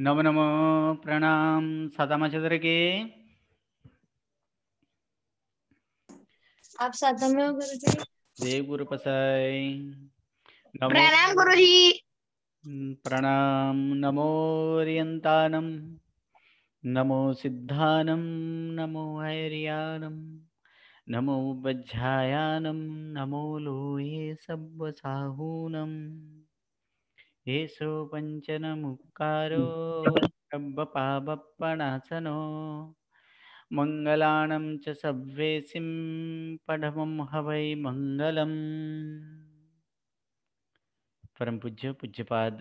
નમ નમો પ્રણામ સાતામાં છત્ર કે આપ સાતામાં ગુરુજી દેવ ગુરુ પસાઈ પ્રણામ ગુરુજી પ્રણામ નમો ઓરિયંતાનમ નમો સિદ્ધાનમ નમો હૈર્યાનમ નમો વજ્જાયાનમ નમો લોહે સબ્બસાહૂનમ દેશો પંચન મુકારો પાપણાસનો મંગલાણમ ચ સવ્વેસિમ પઢમમ હવૈ મંગલમ પરમ પૂજ્ય પૂજ્યપાદ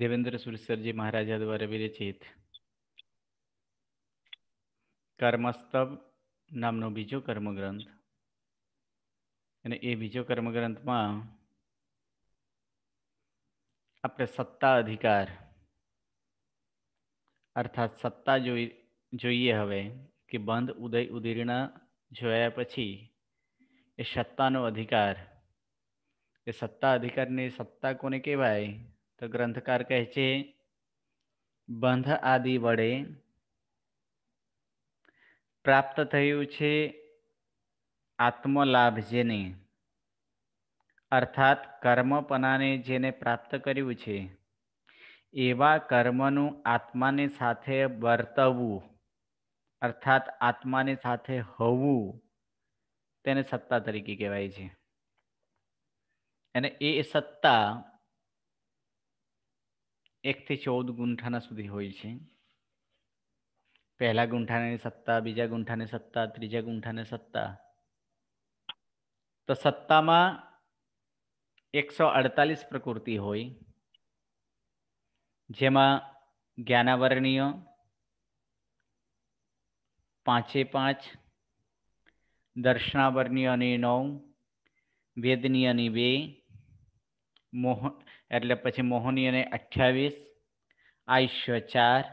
દેવેન્દ્ર સુરસરજી મહારાજા દ્વારા વિરચિત કર્મસ્તબ નામનો બીજો કર્મગ્રંથ અને એ બીજો કર્મગ્રંથમાં આપણે સત્તા અધિકાર અર્થાત સત્તા જોઈ જોઈએ હવે કે બંધ ઉદય ઉદીર્ણ જોયા પછી એ સત્તાનો અધિકાર એ સત્તા અધિકારની સત્તા કોને કહેવાય તો ગ્રંથકાર કહે છે બંધ આદિ વડે પ્રાપ્ત થયું છે આત્મલાભ જેને અર્થાત કર્મપનાને જેને પ્રાપ્ત કર્યું છે એવા કર્મનું આત્માને સાથે વર્તવું અર્થાત આત્માને સાથે હોવું તેને સત્તા તરીકે કહેવાય છે અને એ સત્તા એકથી ચૌદ ગુંઠાના સુધી હોય છે પહેલા ગુંઠાની સત્તા બીજા ગુંઠાની સત્તા ત્રીજા ગુંઠાની સત્તા તો સત્તામાં એકસો અડતાલીસ પ્રકૃતિ હોય જેમાં જ્ઞાનાવરણીય પાંચે પાંચ દર્શનાવરણીયની નવ વેદનીયની બે મોહ એટલે પછી મોહની અઠ્યાવીસ આયુષ્ય ચાર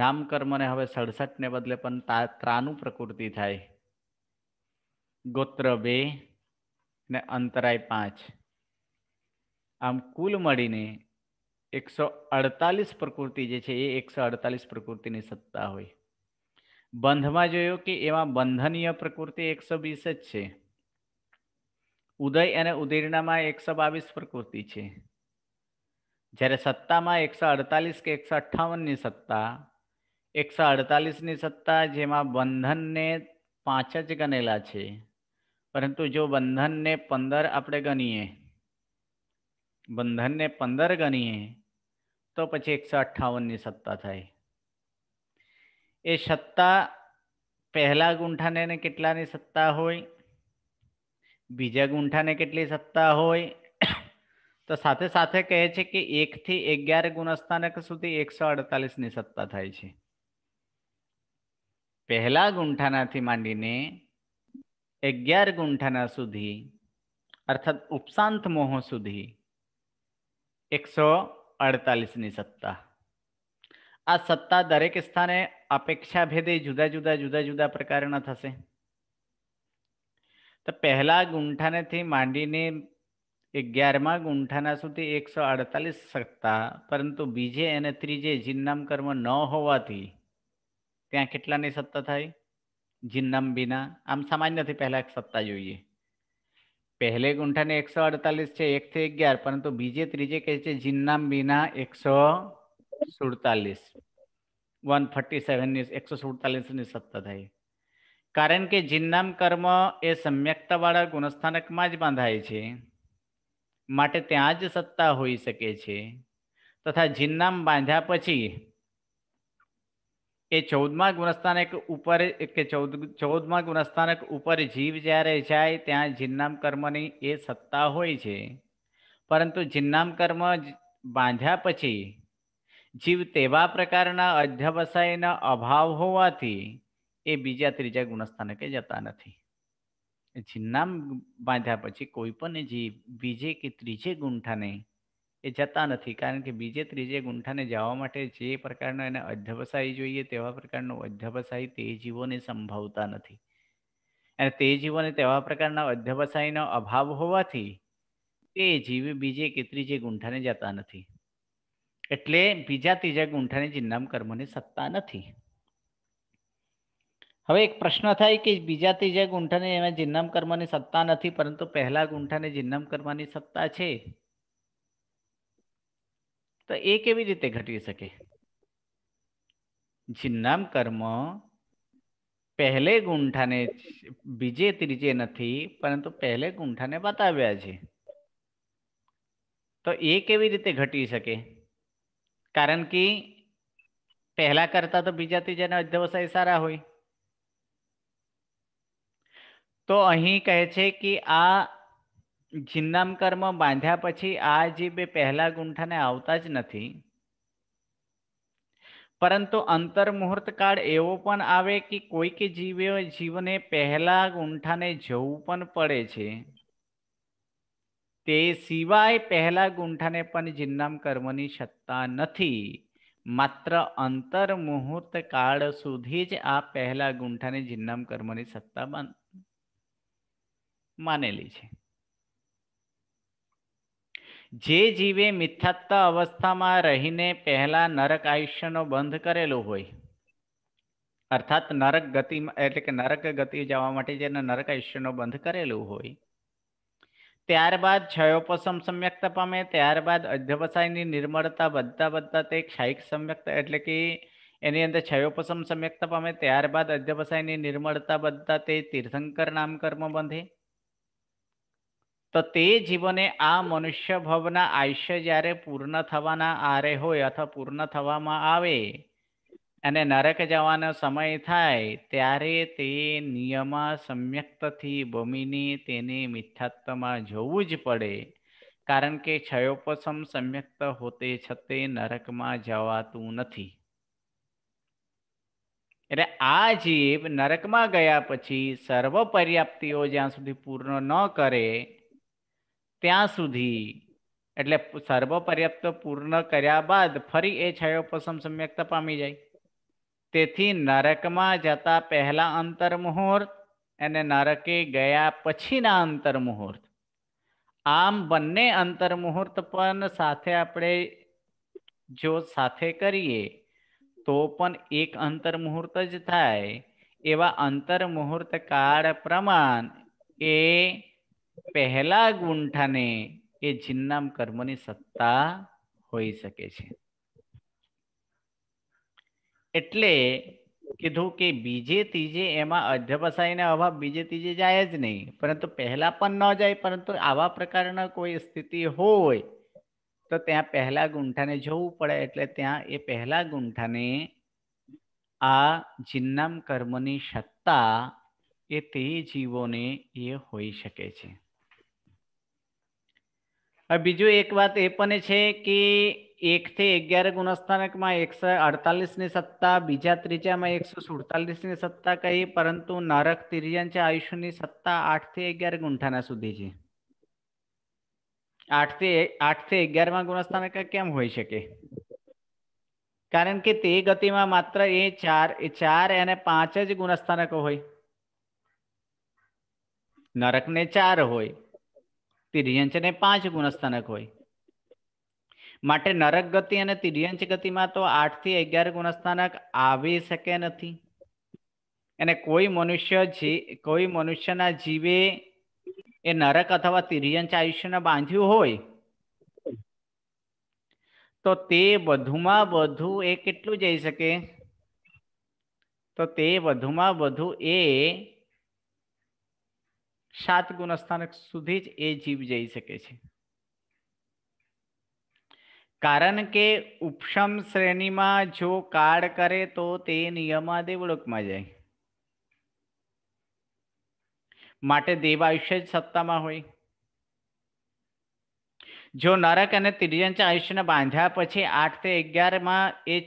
નામકર્મને હવે સડસઠને બદલે પણ તા ત્રાનું પ્રકૃતિ થાય ગોત્ર બે ને અંતરાય પાંચ આમ કુલ મળીને એકસો અડતાલીસ પ્રકૃતિ જે છે એ એકસો અડતાલીસ પ્રકૃતિની સત્તા હોય બંધમાં જોયું કે એમાં બંધનીય પ્રકૃતિ એકસો વીસ જ છે ઉદય અને ઉદીર્ણામાં એકસો બાવીસ પ્રકૃતિ છે જ્યારે સત્તામાં એકસો અડતાલીસ કે એકસો અઠ્ઠાવનની સત્તા એકસો અડતાલીસની સત્તા જેમાં બંધનને પાંચ જ ગણેલા છે પરંતુ જો બંધનને પંદર આપણે ગણીએ બંધનને પંદર ગણીએ તો પછી એકસો અઠ્ઠાવનની સત્તા થાય એ સત્તા પહેલા ગુંઠાને કેટલાની સત્તા હોય બીજા ગુંઠાને કેટલી સત્તા હોય તો સાથે સાથે કહે છે કે એકથી અગિયાર ગુણસ્થાનક સુધી એકસો અડતાલીસની સત્તા થાય છે પહેલા ગુંઠાનાથી માંડીને અગિયાર ગુંઠાના સુધી અર્થાત ઉપશાંત મોહ સુધી એકસો અડતાલીસની સત્તા આ સત્તા દરેક સ્થાને અપેક્ષા ભેદે જુદા જુદા જુદા જુદા પ્રકારના થશે તો પહેલા ગુંઠાનેથી માંડીને અગિયારમાં ગુંઠાના સુધી એકસો અડતાલીસ સત્તા પરંતુ બીજે અને ત્રીજે જિન્નામ કર્મ ન હોવાથી ત્યાં કેટલાની સત્તા થાય જિન્નામ વિના આમ સામાન્યથી પહેલાં એક સત્તા જોઈએ પહેલે ગુંઠાને એકસો અડતાલીસ છે એક થી અગિયાર પરંતુ બીજે ત્રીજે કહે છે જીન્નામ બીના એકસો સુડતાલીસ વન થર્ટી સેવનની એકસો સુડતાલીસની સત્તા થઈ કારણ કે જીન્નામ કર્મ એ સમ્યક્તાવાળા ગુણસ્થાનકમાં જ બાંધાય છે માટે ત્યાં જ સત્તા હોઈ શકે છે તથા જીન્નામ બાંધ્યા પછી કે ચૌદમા ગુણસ્થાનક ઉપર કે ચૌદ ચૌદમા ગુણસ્થાનક ઉપર જીવ જ્યારે જાય ત્યાં જિન્નામ કર્મની એ સત્તા હોય છે પરંતુ જિન્નામ કર્મ બાંધ્યા પછી જીવ તેવા પ્રકારના અધ્યવસાયના અભાવ હોવાથી એ બીજા ત્રીજા ગુણસ્થાનકે જતા નથી જિન્નામ બાંધ્યા પછી કોઈ પણ જીવ બીજે કે ત્રીજે ગુંઠાને એ જતા નથી કારણ કે બીજે ત્રીજે ગુંઠાને જવા માટે જે પ્રકારનો એને અધ્યવસાય જોઈએ તેવા પ્રકારનો અધ્યવસાય તે જીવોને સંભવતા નથી અને તે જીવોને તેવા પ્રકારના અધ્યવસાયનો અભાવ હોવાથી તે જીવ બીજે કે ત્રીજે ગુંઠાને જતા નથી એટલે બીજા ત્રીજા ગુંઠાને જીવનામ કર્મને સત્તા નથી હવે એક પ્રશ્ન થાય કે બીજા ત્રીજા ગુંઠાને એમાં જિન્નમ કર્મની સત્તા નથી પરંતુ પહેલા ગુંઠાને જિન્નમ કર્મની સત્તા છે તો એ કેવી રીતે ઘટી શકે જિન્નામ કર્મ પહેલે ગુંઠાને બીજે ત્રીજે નથી પરંતુ પહેલે ગુંઠાને બતાવ્યા છે તો એ કેવી રીતે ઘટી શકે કારણ કે પહેલા કરતા તો બીજા ત્રીજાના અધ્યવસાય સારા હોય તો અહીં કહે છે કે આ જિન્નામકરમાં બાંધ્યા પછી આ જે બે પહેલા ગુંઠાને આવતા જ નથી પરંતુ અંતર્મુહૂર્ત કાળ એવો પણ આવે કે કોઈક જીવે જીવને પહેલા ગુંઠાને જવું પણ પડે છે તે સિવાય પહેલા ગુંઠાને પણ જિન્નામ કર્મની સત્તા નથી માત્ર અંતર્મુહૂર્ત કાળ સુધી જ આ પહેલા ગુંઠાને જિન્નામ કર્મની સત્તા માનેલી છે જે જીવે મિથ્યાત્તા અવસ્થામાં રહીને પહેલા નરક આયુષ્યનો બંધ કરેલો હોય અર્થાત નરક ગતિ એટલે કે નરક ગતિ જવા માટે જેને નરક આયુષ્યનો બંધ કરેલું હોય ત્યારબાદ ક્ષયોપસમ સમ્યક્ત પામે ત્યારબાદ અધ્યવસાયની નિર્મળતા વધતા બધા તે ક્ષાયિક સમ્યક્ત એટલે કે એની અંદર ક્ષયોપસમ સમ્યક્ત પામે ત્યારબાદ અધ્યવસાયની નિર્મળતા બધા તે તીર્થંકર નામ કર્મ બંધે તો તે જીવને આ મનુષ્ય ભવના આયુષ્ય જ્યારે પૂર્ણ થવાના આરે હોય અથવા પૂર્ણ થવામાં આવે અને નરક જવાનો સમય થાય ત્યારે તે નિયમ સમ્યક્તથી બમીને તેને મિથ્યાત્વમાં જવું જ પડે કારણ કે ક્ષયોપસમ સમ્યક્ત હોતે છતે નરકમાં જવાતું નથી એટલે આ જીવ નરકમાં ગયા પછી સર્વ પર્યાપ્તિઓ જ્યાં સુધી પૂર્ણ ન કરે ત્યાં સુધી એટલે સર્વ પર્યાપ્ત પૂર્ણ કર્યા બાદ ફરી એ છાયોપસમ સમ્યક્ત પામી જાય તેથી નરકમાં જતા પહેલા અંતર મુહૂર્ત અને નરકે ગયા પછીના અંતર મુહૂર્ત આમ બંને અંતર મુહૂર્ત પણ સાથે આપણે જો સાથે કરીએ તો પણ એક અંતર મુહૂર્ત જ થાય એવા અંતર મુહૂર્ત કાળ પ્રમાણ એ પહેલા ગુંઠાને એ જિન્નામ કર્મની સત્તા હોઈ શકે છે એટલે કીધું કે બીજે ત્રીજે એમાં અધ્યપસાયને અભાવ બીજે ત્રીજે જાય જ નહીં પરંતુ પહેલા પણ ન જાય પરંતુ આવા પ્રકારના કોઈ સ્થિતિ હોય તો ત્યાં પહેલા ગુંઠાને જવું પડે એટલે ત્યાં એ પહેલા ગુંઠાને આ જિન્નામ કર્મની સત્તા એ તે જીવોને એ હોઈ શકે છે હવે બીજું એક વાત એ પણ છે કે એકથી અગિયાર ગુણસ્થાનકમાં એકસો અડતાલીસની સત્તા બીજા ત્રીજામાં એકસો સુડતાલીસની સત્તા કહી પરંતુ નરક તિર્યન આયુષ્યની સત્તા આઠથી અગિયાર ગુંઠાના સુધી છે આઠથી આઠથી અગિયારમાં ગુણસ્થાનક કેમ હોઈ શકે કારણ કે તે ગતિમાં માત્ર એ ચાર એ ચાર અને પાંચ જ ગુણસ્થાનકો હોય નરકને ચાર હોય તિર્યંચ અને પાંચ ગુણસ્થાનક હોય માટે નરક ગતિ અને તિર્યંચ ગતિમાં તો આઠ થી અગિયાર ગુણસ્થાનક આવી શકે નથી અને કોઈ મનુષ્ય કોઈ મનુષ્યના જીવે એ નરક અથવા તિર્યંચ આયુષ્યને બાંધ્યું હોય તો તે વધુમાં વધુ એ કેટલું જઈ શકે તો તે વધુમાં વધુ એ સાત ગુણસ્થાનક સુધી જ એ જીવ જઈ શકે છે કારણ કે ઉપશમ શ્રેણીમાં જો કાળ કરે તો તે નિયમા દેવલોકમાં જાય માટે દેવાયુષ્ય જ સત્તામાં હોય જો નરક અને ત્રિજંચ આયુષ્યને બાંધ્યા પછી આઠ થી અગિયારમાં એ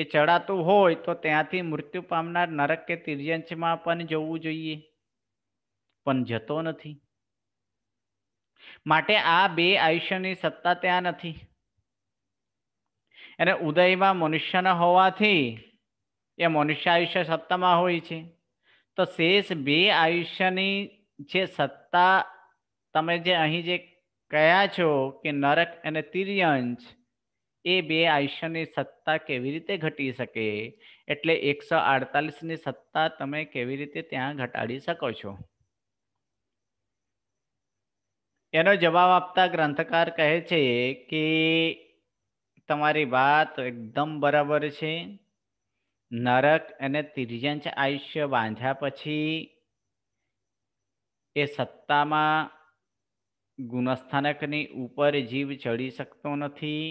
એ ચડાતું હોય તો ત્યાંથી મૃત્યુ પામનાર નરક કે ત્રિજંચમાં પણ જવું જોઈએ પણ જતો નથી માટે આ બે આયુષ્યની સત્તા ત્યાં નથી અને ઉદયમાં મનુષ્યના હોવાથી એ મનુષ્ય આયુષ્ય સત્તામાં હોય છે તો શેષ બે આયુષ્યની જે સત્તા તમે જે અહીં જે કયા છો કે નરક અને તિર્યંશ એ બે આયુષ્યની સત્તા કેવી રીતે ઘટી શકે એટલે એકસો આડતાલીસની સત્તા તમે કેવી રીતે ત્યાં ઘટાડી શકો છો એનો જવાબ આપતા ગ્રંથકાર કહે છે કે તમારી વાત એકદમ બરાબર છે નરક અને તિર્યંચ આયુષ્ય બાંધ્યા પછી એ સત્તામાં ગુણસ્થાનકની ઉપર જીવ ચડી શકતો નથી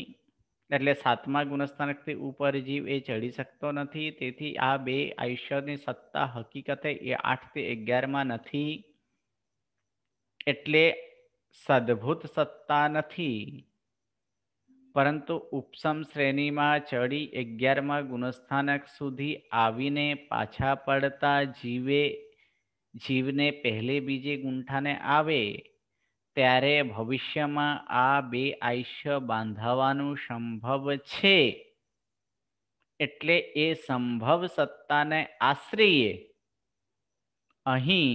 એટલે સાતમા ગુણસ્થાનકથી ઉપર જીવ એ ચડી શકતો નથી તેથી આ બે આયુષ્યની સત્તા હકીકતે એ આઠથી અગિયારમાં નથી એટલે સદભૂત સત્તા નથી પરંતુ ઉપસમ શ્રેણીમાં ચડી અગિયારમાં ગુણસ્થાનક સુધી આવીને પાછા પડતા જીવે જીવને પહેલે બીજે ગુંઠાને આવે ત્યારે ભવિષ્યમાં આ બે આયુષ્ય બાંધાવાનું સંભવ છે એટલે એ સંભવ સત્તાને આશ્રયે અહીં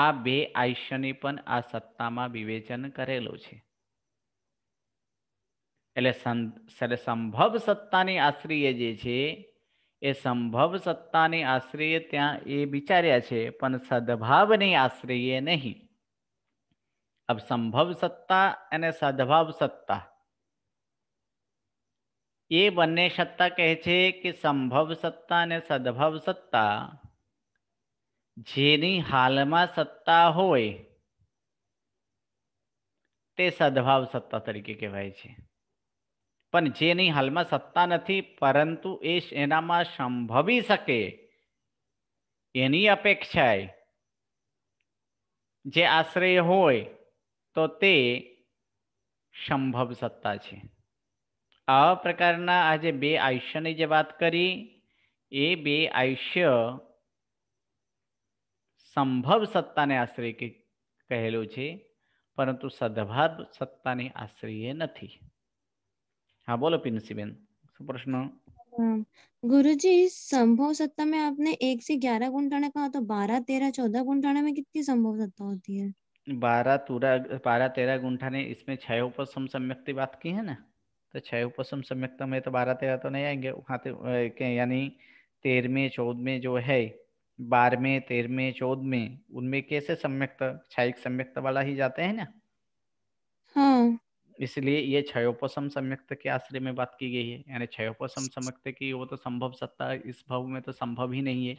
આ બે આયુષ્યની પણ આ સત્તામાં વિવેચન કરેલું છે એટલે સંભવ સત્તાની આશ્રય જે છે એ સંભવ સત્તાની આશ્રય ત્યાં એ વિચાર્યા છે પણ સદભાવની આશ્રય નહીં અબ સંભવ સત્તા અને સદભાવ સત્તા એ બંને સત્તા કહે છે કે સંભવ સત્તા અને સદભાવ સત્તા જેની હાલમાં સત્તા હોય તે સદભાવ સત્તા તરીકે કહેવાય છે પણ જેની હાલમાં સત્તા નથી પરંતુ એ એનામાં સંભવી શકે એની અપેક્ષાએ જે આશ્રય હોય તો તે સંભવ સત્તા છે આવા પ્રકારના આજે બે આયુષ્યની જે વાત કરી એ બે આયુષ્ય संभव सत्ता ने आश्रय कहेलो परंतु सद्भाव सत्ता ने आश्रय नहीं हाँ बोलो पिनुसी बेन प्रश्न गुरुजी संभव सत्ता में आपने एक से ग्यारह गुंठाना कहा तो बारह तेरह चौदह गुंठाना में कितनी संभव सत्ता होती है बारह तुरा बारह तेरह गुंठाने इसमें छह उपसम सम्यक्ति बात की है ना तो छह उपसम सम्यक में तो बारह तेरह तो नहीं आएंगे वहाँ यानी तेरहवें में जो है बारहवें तेरहवें चौदहवें उनमें कैसे सम्यक्त छायिक सम्यक्त वाला ही जाते हैं ना हाँ इसलिए ये क्षयोपम सम्यक्त के आश्रय में बात की गई है यानी क्षयोपम सम्यक्त की वो तो संभव सत्ता इस भव में तो संभव ही नहीं है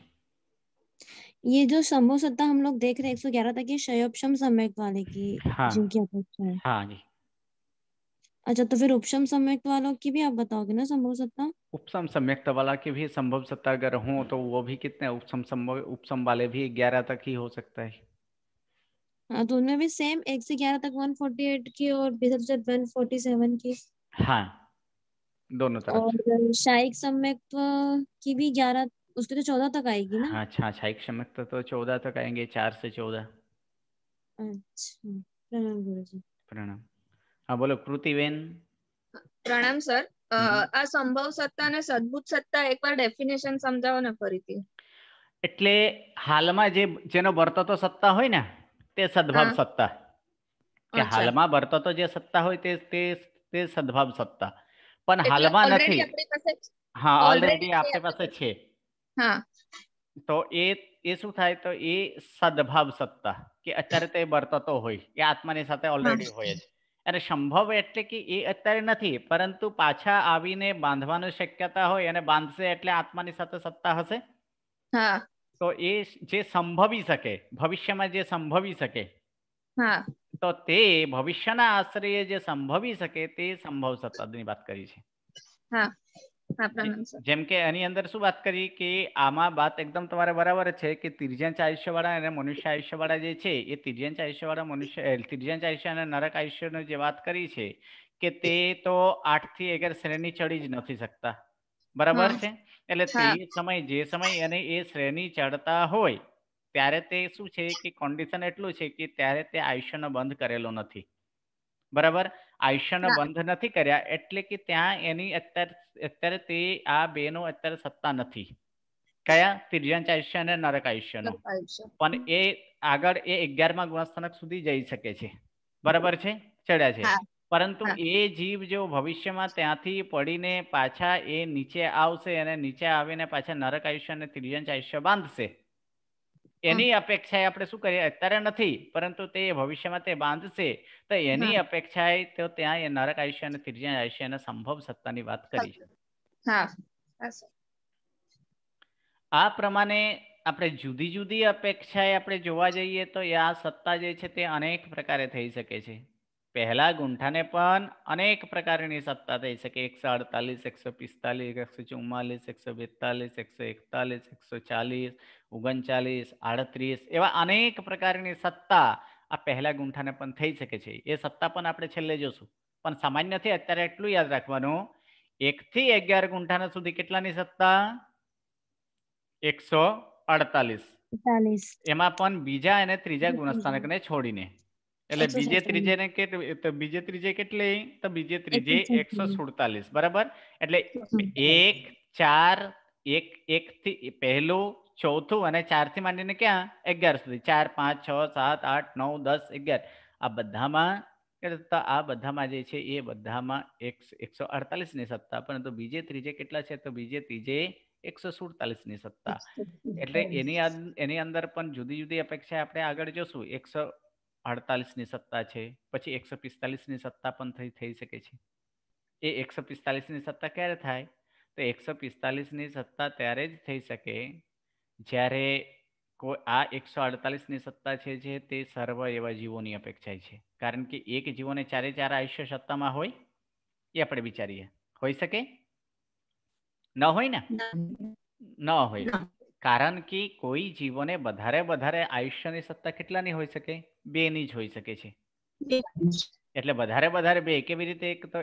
ये जो संभव सत्ता हम लोग देख रहे हैं एक सौ ग्यारह तक ये क्षयोपम सम्यक वाले की हाँ, जिनकी अपेक्षा है हाँ जी अच्छा तो फिर उपशम सम्यक वालों की भी आप बताओगे ना संभव सत्ता उपशम सम्यक वाला की भी संभव सत्ता अगर हो तो वो भी कितने उपशम संभव उपशम वाले भी ग्यारह तक ही हो सकता है हाँ तो उनमें भी सेम एक से ग्यारह तक वन फोर्टी एट की और वन फोर्टी सेवन की हाँ दोनों तरफ और शाइक सम्यक की भी ग्यारह उसके तो चौदह तक आएगी ना हाँ, अच्छा शाइक सम्यक तो चौदह तक आएंगे चार से चौदह अच्छा प्रणाम गुरु जी प्रणाम હા બોલો કૃતિબેન પ્રણામ સર આ સંભવ સત્તા અને સદભૂત સત્તા એકવાર ડેફિનેશન સમજાવો ને ફરીથી એટલે હાલમાં જે જેનો વર્તતો સત્તા હોય ને તે સદભાવ સત્તા કે હાલમાં વર્તતો જે સત્તા હોય તે તે તે સદભાવ સત્તા પણ હાલમાં નથી હા ઓલરેડી આપણી પાસે છે હા તો એ એ શું થાય તો એ સદભાવ સત્તા કે અત્યારે તે વર્તતો હોય એ આત્માની સાથે ઓલરેડી હોય છે અને સંભવ એટલે કે એ અત્યારે નથી પરંતુ પાછા આવીને બાંધવાની શક્યતા હોય અને બાંધશે એટલે આત્માની સાથે સત્તા હશે હા તો એ જે સંભવી શકે ભવિષ્યમાં જે સંભવી શકે તો તે ભવિષ્યના આશ્રયે જે સંભવી શકે તે સંભવ સત્તાની વાત કરી છે હા જેમ કે એની અંદર શું વાત કરી કે આમાં વાત એકદમ તમારે બરાબર છે કે તિર્જંચ આયુષ્યવાળા અને મનુષ્ય આયુષ્યવાળા જે છે એ તિર્જંચ આયુષ્યવાળા મનુષ્ય તિર્જંચ આયુષ્ય અને નરક આયુષ્યની જે વાત કરી છે કે તે તો આઠ થી અગિયાર શ્રેણી ચડી જ નથી શકતા બરાબર છે એટલે તે સમય જે સમય અને એ શ્રેણી ચડતા હોય ત્યારે તે શું છે કે કોન્ડિશન એટલું છે કે ત્યારે તે આયુષ્યનો બંધ કરેલો નથી બરાબર આયુષ્યનો બંધ નથી કર્યા એટલે કે ત્યાં એની અત્યારે અત્યારે તે આ બેનો અત્યારે સત્તા નથી કયા તિર્યંચ આયુષ્ય અને નરક આયુષ્યનો પણ એ આગળ એ અગિયારમા ગુણસ્થાનક સુધી જઈ શકે છે બરાબર છે ચડ્યા છે પરંતુ એ જીવ જો ભવિષ્યમાં ત્યાંથી પડીને પાછા એ નીચે આવશે અને નીચે આવીને પાછા નરક આયુષ્ય અને ત્રિજંચ આયુષ્ય બાંધશે એની અપેક્ષાએ આપણે શું કરીએ અત્યારે નથી પરંતુ તે ભવિષ્યમાં તે બાંધશે તો એની અપેક્ષાએ તો ત્યાં એ નરક આયુષ્ય અને ત્રીજા આયુષ્ય અને સંભવ સત્તાની વાત કરી છે આ પ્રમાણે આપણે જુદી જુદી અપેક્ષાએ આપણે જોવા જઈએ તો આ સત્તા જે છે તે અનેક પ્રકારે થઈ શકે છે પહેલા ગુંઠાને પણ અનેક પ્રકારની સત્તા થઈ શકે એકસો અડતાલીસ એકસો પિસ્તાલીસ એકસો ચુમ્માલીસ એકસો બેતાલીસ એકસો એકતાલીસ એકસો ચાલીસ ઓગણચાલીસ આડત્રીસ એવા અનેક પ્રકારની સત્તા આ પહેલા ગુંઠાને પણ થઈ શકે છે એ સત્તા પણ આપણે છેલ્લે જોશું પણ સામાન્યથી અત્યારે એટલું યાદ રાખવાનું એક થી અગિયાર ગુંઠાના સુધી કેટલાની સત્તા એકસો અડતાલીસ એમાં પણ બીજા અને ત્રીજા ગુણસ્થાનકને છોડીને એટલે બીજે ત્રીજે ને કેટલે બીજે ત્રીજે કેટલે તો બીજે ત્રીજે એકસો સુડતાલીસ બરાબર એટલે એક ચાર એક એક થી પહેલું ચોથું અને ચાર થી માંડીને ક્યાં અગિયાર સુધી ચાર પાંચ છ સાત આઠ નવ દસ અગિયાર આ બધામાં આ બધામાં જે છે એ બધામાં એકસો અડતાલીસ ની સત્તા પરંતુ બીજે ત્રીજે કેટલા છે તો બીજે ત્રીજે એકસો સુડતાલીસ ની સત્તા એટલે એની એની અંદર પણ જુદી જુદી અપેક્ષા આપણે આગળ જોશું એકસો અડતાલીસની સત્તા છે પછી એકસો પિસ્તાલીસની સત્તા પણ થઈ થઈ શકે છે એ એકસો પિસ્તાલીસની સત્તા ક્યારે થાય તો એકસો પિસ્તાલીસની સત્તા ત્યારે જ થઈ શકે જ્યારે કોઈ આ એકસો અડતાલીસની સત્તા છે જે તે સર્વ એવા જીવોની અપેક્ષા છે કારણ કે એક જીવોને ચારે ચાર આયુષ્ય સત્તામાં હોય એ આપણે વિચારીએ હોઈ શકે ન હોય ને ન હોય કારણ કે કોઈ જીવોને વધારે વધારે આયુષ્યની સત્તા કેટલાની હોઈ શકે બે ની જ હોઈ શકે છે એટલે વધારે વધારે બે કેવી રીતે એક તો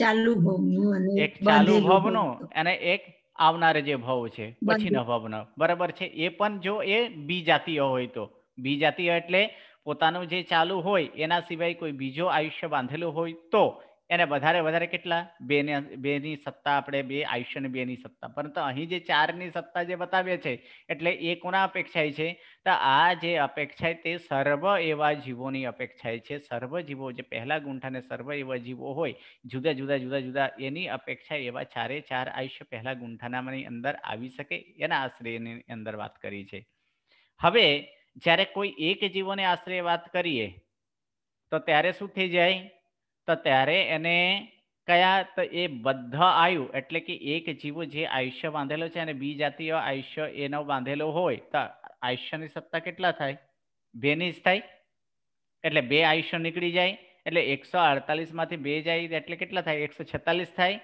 ચાલુ ભવનું અને એક ચાલુ ભવનું અને એક આવનારે જે ભવ છે પછીનો ભવનો બરાબર છે એ પણ જો એ બીજાતીય હોય તો બીજાતીય એટલે પોતાનું જે ચાલુ હોય એના સિવાય કોઈ બીજો આયુષ્ય બાંધેલું હોય તો એને વધારે વધારે કેટલા બે ને બે ની સત્તા આપણે બે આયુષ્ય ને બે ની સત્તા પરંતુ અહીં જે ચાર ની સત્તા જે બતાવે છે એટલે એ કોના અપેક્ષાએ છે તો આ જે અપેક્ષા તે સર્વ એવા જીવોની અપેક્ષાય છે સર્વ જીવો જે પહેલા ગુંઠાને સર્વ એવા જીવો હોય જુદા જુદા જુદા જુદા એની અપેક્ષા એવા ચારે ચાર આયુષ્ય પહેલા ગુંઠાનાની અંદર આવી શકે એના આશ્રયની અંદર વાત કરી છે હવે જ્યારે કોઈ એક જીવોને આશ્રય વાત કરીએ તો ત્યારે શું થઈ જાય તો ત્યારે એને કયા તો એ બધા આયુ એટલે કે એક જીવો જે આયુષ્ય બાંધેલો છે અને બીજાતીય આયુષ્ય એનો બાંધેલો હોય તો આયુષ્યની સત્તા કેટલા થાય બેની જ થાય એટલે બે આયુષ્ય નીકળી જાય એટલે એકસો અડતાલીસમાંથી બે જાય એટલે કેટલા થાય એકસો છેતાલીસ થાય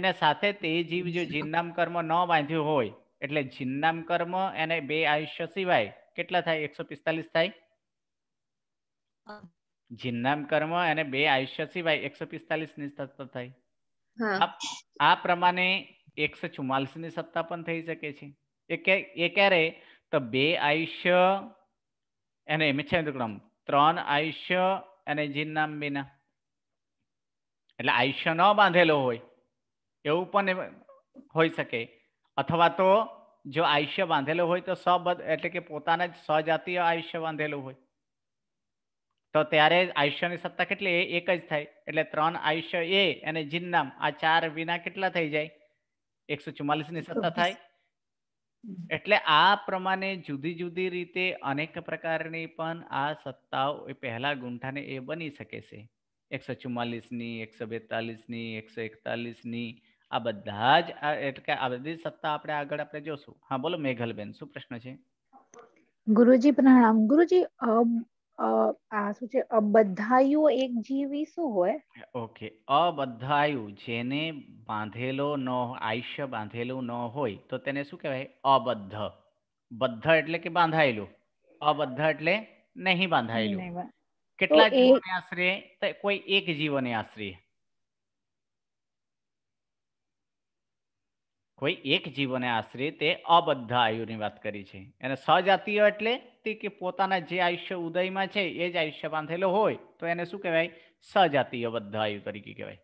એને સાથે તે જીવ જો જીન્નામ કર્મ ન બાંધ્યું હોય એટલે જીન્નામ કર્મ એને બે આયુષ્ય સિવાય કેટલા થાય એકસો પિસ્તાલીસ થાય જિન્નામ કર્મ અને બે આયુષ્ય સિવાય એકસો પિસ્તાલીસ ની સત્તા થઈ આ પ્રમાણે એકસો ચુમ્માલીસ ની સત્તા પણ થઈ શકે છે એ ક્યારે તો બે આયુષ્ય અને મિચ્છાદુક્રમ ત્રણ આયુષ્ય અને જીન્નામ વિના એટલે આયુષ્ય ન બાંધેલો હોય એવું પણ હોઈ શકે અથવા તો જો આયુષ્ય બાંધેલો હોય તો સ એટલે કે પોતાના જ સજાતીય આયુષ્ય બાંધેલું હોય તો ત્યારે આયુષ્યની સત્તા કેટલી એક જ થાય એટલે ત્રણ આયુષ્ય એ અને જિન્નામ આ ચાર વિના કેટલા થઈ જાય એકસો ની સત્તા થાય એટલે આ પ્રમાણે જુદી જુદી રીતે અનેક પ્રકારની પણ આ સત્તાઓ પહેલા ગુંઠાને એ બની શકે છે એકસો ની એકસો ની એકસો એકતાલીસ ની આ બધા જ એટલે આ બધી સત્તા આપણે આગળ આપણે જોશું હા બોલો મેઘલબેન શું પ્રશ્ન છે ગુરુજી પ્રણામ ગુરુજી અ આ શું છે અબદ્ધાયુ એક જીવી શું હોય ઓકે અબદ્ધાયુ જેને બાંધેલો ન આયુષ્ય બાંધેલું ન હોય તો તેને શું કહેવાય અબદ્ધ બદ્ધ એટલે કે બાંધાયેલું અબદ્ધ એટલે નહીં બાંધાયેલું કેટલા જીવોને આશરે કોઈ એક જીવને આશરે કોઈ એક જીવને આશરે તે અબદ્ધ આયુની વાત કરી છે એને સજાતીય એટલે વ્યક્તિ કે પોતાના જે આયુષ્ય ઉદયમાં છે એ જ આયુષ્ય બાંધેલો હોય તો એને શું કહેવાય સજાતીય બદ્ધાયુ તરીકે કહેવાય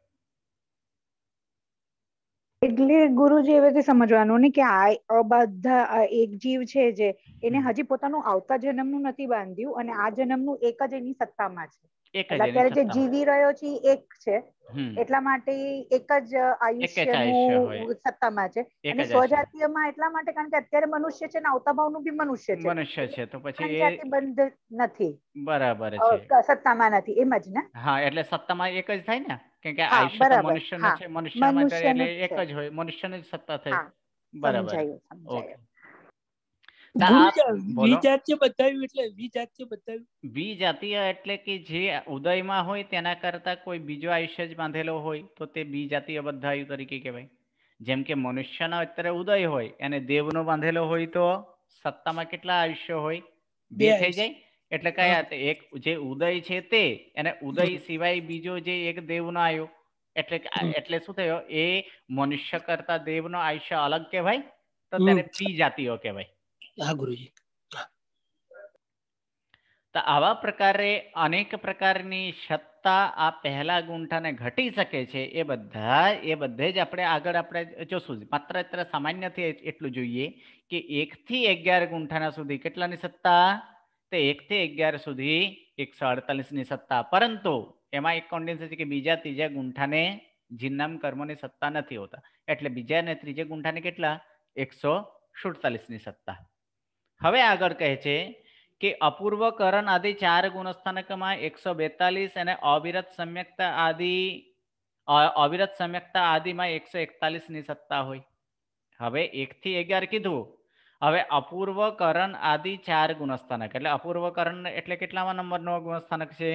એટલે ગુરુજી એ રીતે સમજવાનું ને કે આ બધા એક જીવ છે જે એને હજી પોતાનું આવતા જન્મનું નથી બાંધ્યું અને આ જન્મનું એક જ એની સત્તામાં છે અત્યારે જે જીવી રહ્યો છે એક છે એટલા માટે એક જ આયુષ્ય સત્તામાં છે અને સ્વજાતીયમાં એટલા માટે કારણ કે અત્યારે મનુષ્ય છે ને નું બી મનુષ્ય છે મનુષ્ય છે તો પછી એ બંધ નથી બરાબર છે સત્તામાં નથી એમ જ ને હા એટલે સત્તામાં એક જ થાય ને કેમ કે આયુષ્ય મનુષ્યનું છે મનુષ્યમાં એટલે એક જ હોય મનુષ્ય જ સત્તા થાય બરાબર એટલે કે જે ઉદયમાં હોય તેના કરતા કોઈ બીજો આયુષ્ય જ બાંધેલો હોય તો તે વિજાતીય બધાયુ તરીકે કહેવાય જેમ કે મનુષ્યનો અત્યારે ઉદય હોય અને દેવનો બાંધેલો હોય તો સત્તામાં કેટલા આયુષ્ય હોય બે થઈ જાય એટલે કયા એક જે ઉદય છે તે અને ઉદય સિવાય બીજો જે એક દેવનો આવ્યો એટલે એટલે શું થયો એ મનુષ્ય કરતા દેવનો આયુષ્ય અલગ કહેવાય તો તેને પી જાતિઓ કહેવાય હા ગુરુજી તો આવા પ્રકારે અનેક પ્રકારની સત્તા આ પહેલા ગુંઠાને ઘટી શકે છે એ બધા એ બધે જ આપણે આગળ આપણે જોશું માત્ર અત્યારે સામાન્યથી એટલું જોઈએ કે એકથી અગિયાર ગુંઠાના સુધી કેટલાની સત્તા તે એકથી અગિયાર સુધી એકસો અડતાલીસની સત્તા પરંતુ એમાં એક કોન્ડિન્સ છે કે બીજા ત્રીજા ગુંઠાને જીનામ કર્મોની સત્તા નથી હોતા એટલે બીજા અને ત્રીજા ગુંઠાને કેટલા એકસો સુડતાલીસની સત્તા હવે આગળ કહે છે કે અપૂર્વ આદિ ચાર ગુણસ્થાનકમાં એકસો બેતાલીસ અને અવિરત સમ્યકતા આદિ અવિરત સમ્યકતા આદિમાં એકસો એકતાલીસની સત્તા હોય હવે એકથી અગિયાર કીધું હવે અપૂર્વ કરણ આદિ ચાર ગુણસ્થાનક એટલે અપૂર્વકરણ એટલે કેટલામાં નંબરનો ગુણસ્થાનક છે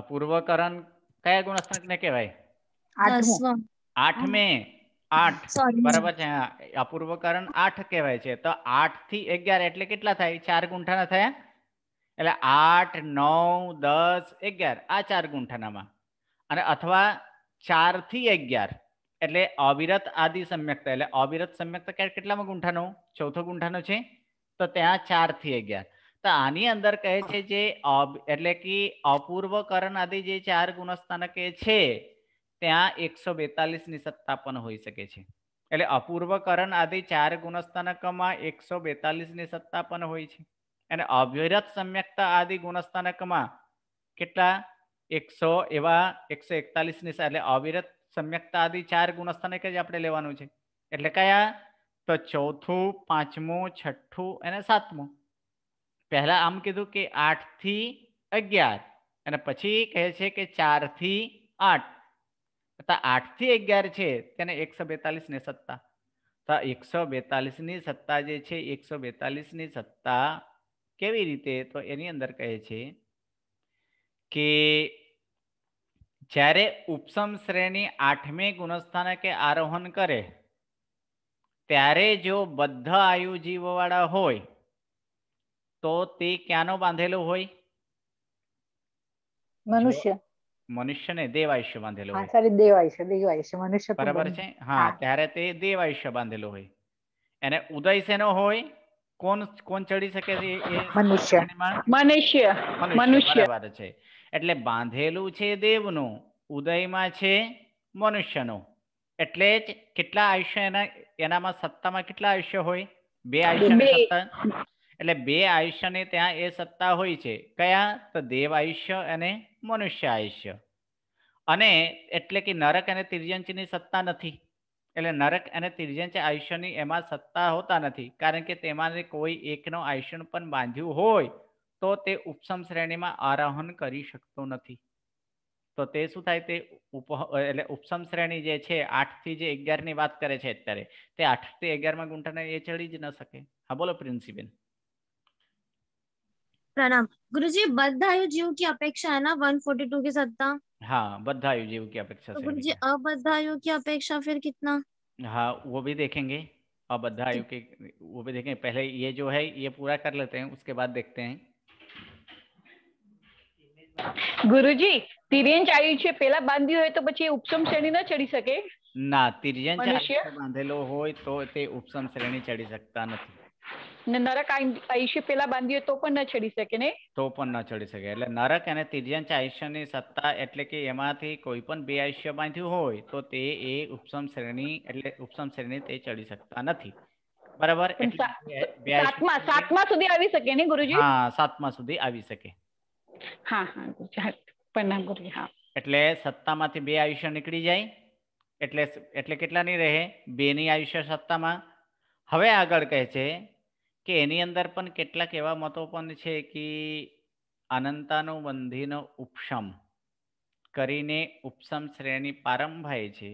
અપૂર્વ કરણ કયા ગુણસ્થાનક ને કહેવાય આઠમે આઠ બરાબર છે અપૂર્વ કરણ આઠ કહેવાય છે તો આઠ થી અગિયાર એટલે કેટલા થાય ચાર ગુંઠાના થાય એટલે આઠ નવ દસ અગિયાર આ ચાર ગુંઠાનામાં અને અથવા ચાર થી અગિયાર એટલે અવિરત આદિ સમ્યકતા એટલે અવિરત સમ્યકતા કેટલામાં ગુંઠાનો ચોથો ગુંઠાનો છે તો ત્યાં ચાર થી અગિયાર તો આની અંદર કહે છે જે એટલે કે અપૂર્વકરણ આદિ જે ચાર ગુણસ્થાનકે છે ત્યાં એકસો બેતાલીસની સત્તા પણ હોઈ શકે છે એટલે અપૂર્વકરણ આદિ ચાર ગુણસ્થાનકમાં એકસો બેતાલીસની સત્તા પણ હોય છે અને અવિરત સમ્યકતા આદિ ગુણસ્થાનકમાં કેટલા એકસો એવા એકસો એકતાલીસની એટલે અવિરત સમ્યકતા આદિ ચાર ગુણસ્થાનક જ આપણે લેવાનું છે એટલે કયા તો ચોથું પાંચમું છઠ્ઠું અને સાતમું પહેલા આમ કીધું કે આઠથી અગિયાર અને પછી કહે છે કે ચારથી આઠ આઠ થી અગિયાર છે તેને એકસો બેતાલીસ ની સત્તા તથા એકસો બેતાલીસ ની સત્તા જે છે એકસો બેતાલીસ ની સત્તા કેવી રીતે તો એની અંદર કહે છે કે જ્યારે ઉપસમ શ્રેણી આઠમી ગુણસ્થાને કે આરોહણ કરે ત્યારે જો બદ્ધ આયુજીવવાળા હોય તો તે ક્યાંનો બાંધેલો હોય મનુષ્ય મનુષ્યને દેવાયુષ્ય બાંધેલો હોય સોરી દેવાયુષ્ય દેવાયુષ્ય મનુષ્ય બરાબર છે હા ત્યારે તે દેવાયુષ્ય બાંધેલો હોય એને ઉદય શેનો હોય કોણ કોણ ચડી શકે છે એ મનુષ્ય મનુષ્ય મનુષ્ય બરાબર છે એટલે બાંધેલું છે દેવનું ઉદયમાં છે મનુષ્યનું એટલે જ કેટલા આયુષ્ય એના એનામાં સત્તામાં કેટલા આયુષ્ય હોય બે આયુષ્ય સત્તા એટલે બે આયુષ્યની ત્યાં એ સત્તા હોય છે કયા તો દેવ આયુષ્ય અને મનુષ્ય આયુષ્ય અને એટલે કે નરક અને તિર્યંચની સત્તા નથી એટલે નરક અને તિર્યંચ આયુષ્યની એમાં સત્તા હોતા નથી કારણ કે તેમાં કોઈ એકનો આયુષ્ય પણ બાંધ્યું હોય તો તે ઉપસમ શ્રેણીમાં આરોહણ કરી શકતો નથી તો તે શું થાય તે ઉપ એટલે ઉપસમ શ્રેણી જે છે આઠથી જે અગિયારની વાત કરે છે અત્યારે તે આઠથી અગિયારમાં ગુંઠાને એ ચડી જ ન શકે હા બોલો પ્રિન્સિબેન प्रणाम गुरु जी बद्धायु जीव की अपेक्षा है ना 142 की सत्ता हाँ बद्धायु जीव की अपेक्षा तो गुरु जी अबद्धायु की अपेक्षा फिर कितना हाँ वो भी देखेंगे अबद्धायु के वो भी देखेंगे पहले ये जो है ये पूरा कर लेते हैं उसके बाद देखते हैं ગુરુજી તિર્યન ચાલીસે પેલા બાંધ્યું હોય તો પછી ઉપસમ શ્રેણી ન ચડી શકે ના તિર્યન ચાલીસે બાંધેલો हो तो ते उपसम श्रेणी चढ़ी सकता नहीं ને નરક આયુષ્ય પેલા બાંધ્યું તો પણ ન ચડી શકે ને તો પણ ન ચડી શકે એટલે નરક અને તિર્યંચ આયુષ્યની સત્તા એટલે કે એમાંથી કોઈ પણ બે આયુષ્ય બાંધ્યું હોય તો તે એ ઉપસમ શ્રેણી એટલે ઉપસમ શ્રેણી તે ચડી શકતા નથી બરાબર સાતમા સાતમા સુધી આવી શકે ને ગુરુજી હા સાતમા સુધી આવી શકે હા હા એટલે સત્તામાંથી બે આયુષ્ય નીકળી જાય એટલે એટલે કેટલા કેટલાની રહે બેની આયુષ્ય સત્તામાં હવે આગળ કહે છે કે એની અંદર પણ કેટલાક એવા મતો પણ છે કે અનંતાનું બંધીનો ઉપશમ કરીને ઉપશમ શ્રેણી પ્રારંભાય છે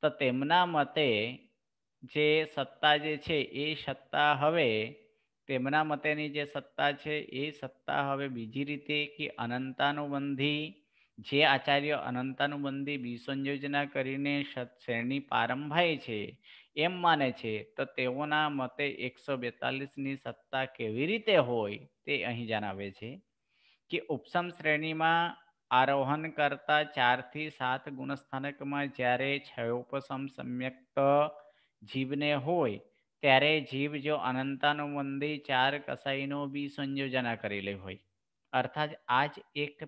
તો તેમના મતે જે સત્તા જે છે એ સત્તા હવે તેમના મતેની જે સત્તા છે એ સત્તા હવે બીજી રીતે કે અનંતાનું બંધી જે આચાર્ય અનંતાનુબંધી બિસંયોજના કરીને શ્રેણી પારંભાય છે એમ માને છે તો તેઓના મતે એકસો બેતાલીસની સત્તા કેવી રીતે હોય તે અહીં જણાવે છે કે ઉપસમ શ્રેણીમાં આરોહણ કરતા ચારથી સાત ગુણસ્થાનકમાં જ્યારે ક્ષયોપસમ સમ્યક્ત જીવને હોય ત્યારે જીવ જો અનંતાનુબંધી ચાર કસાઈનો બી સંયોજના કરેલી હોય અર્થાત આ જ એક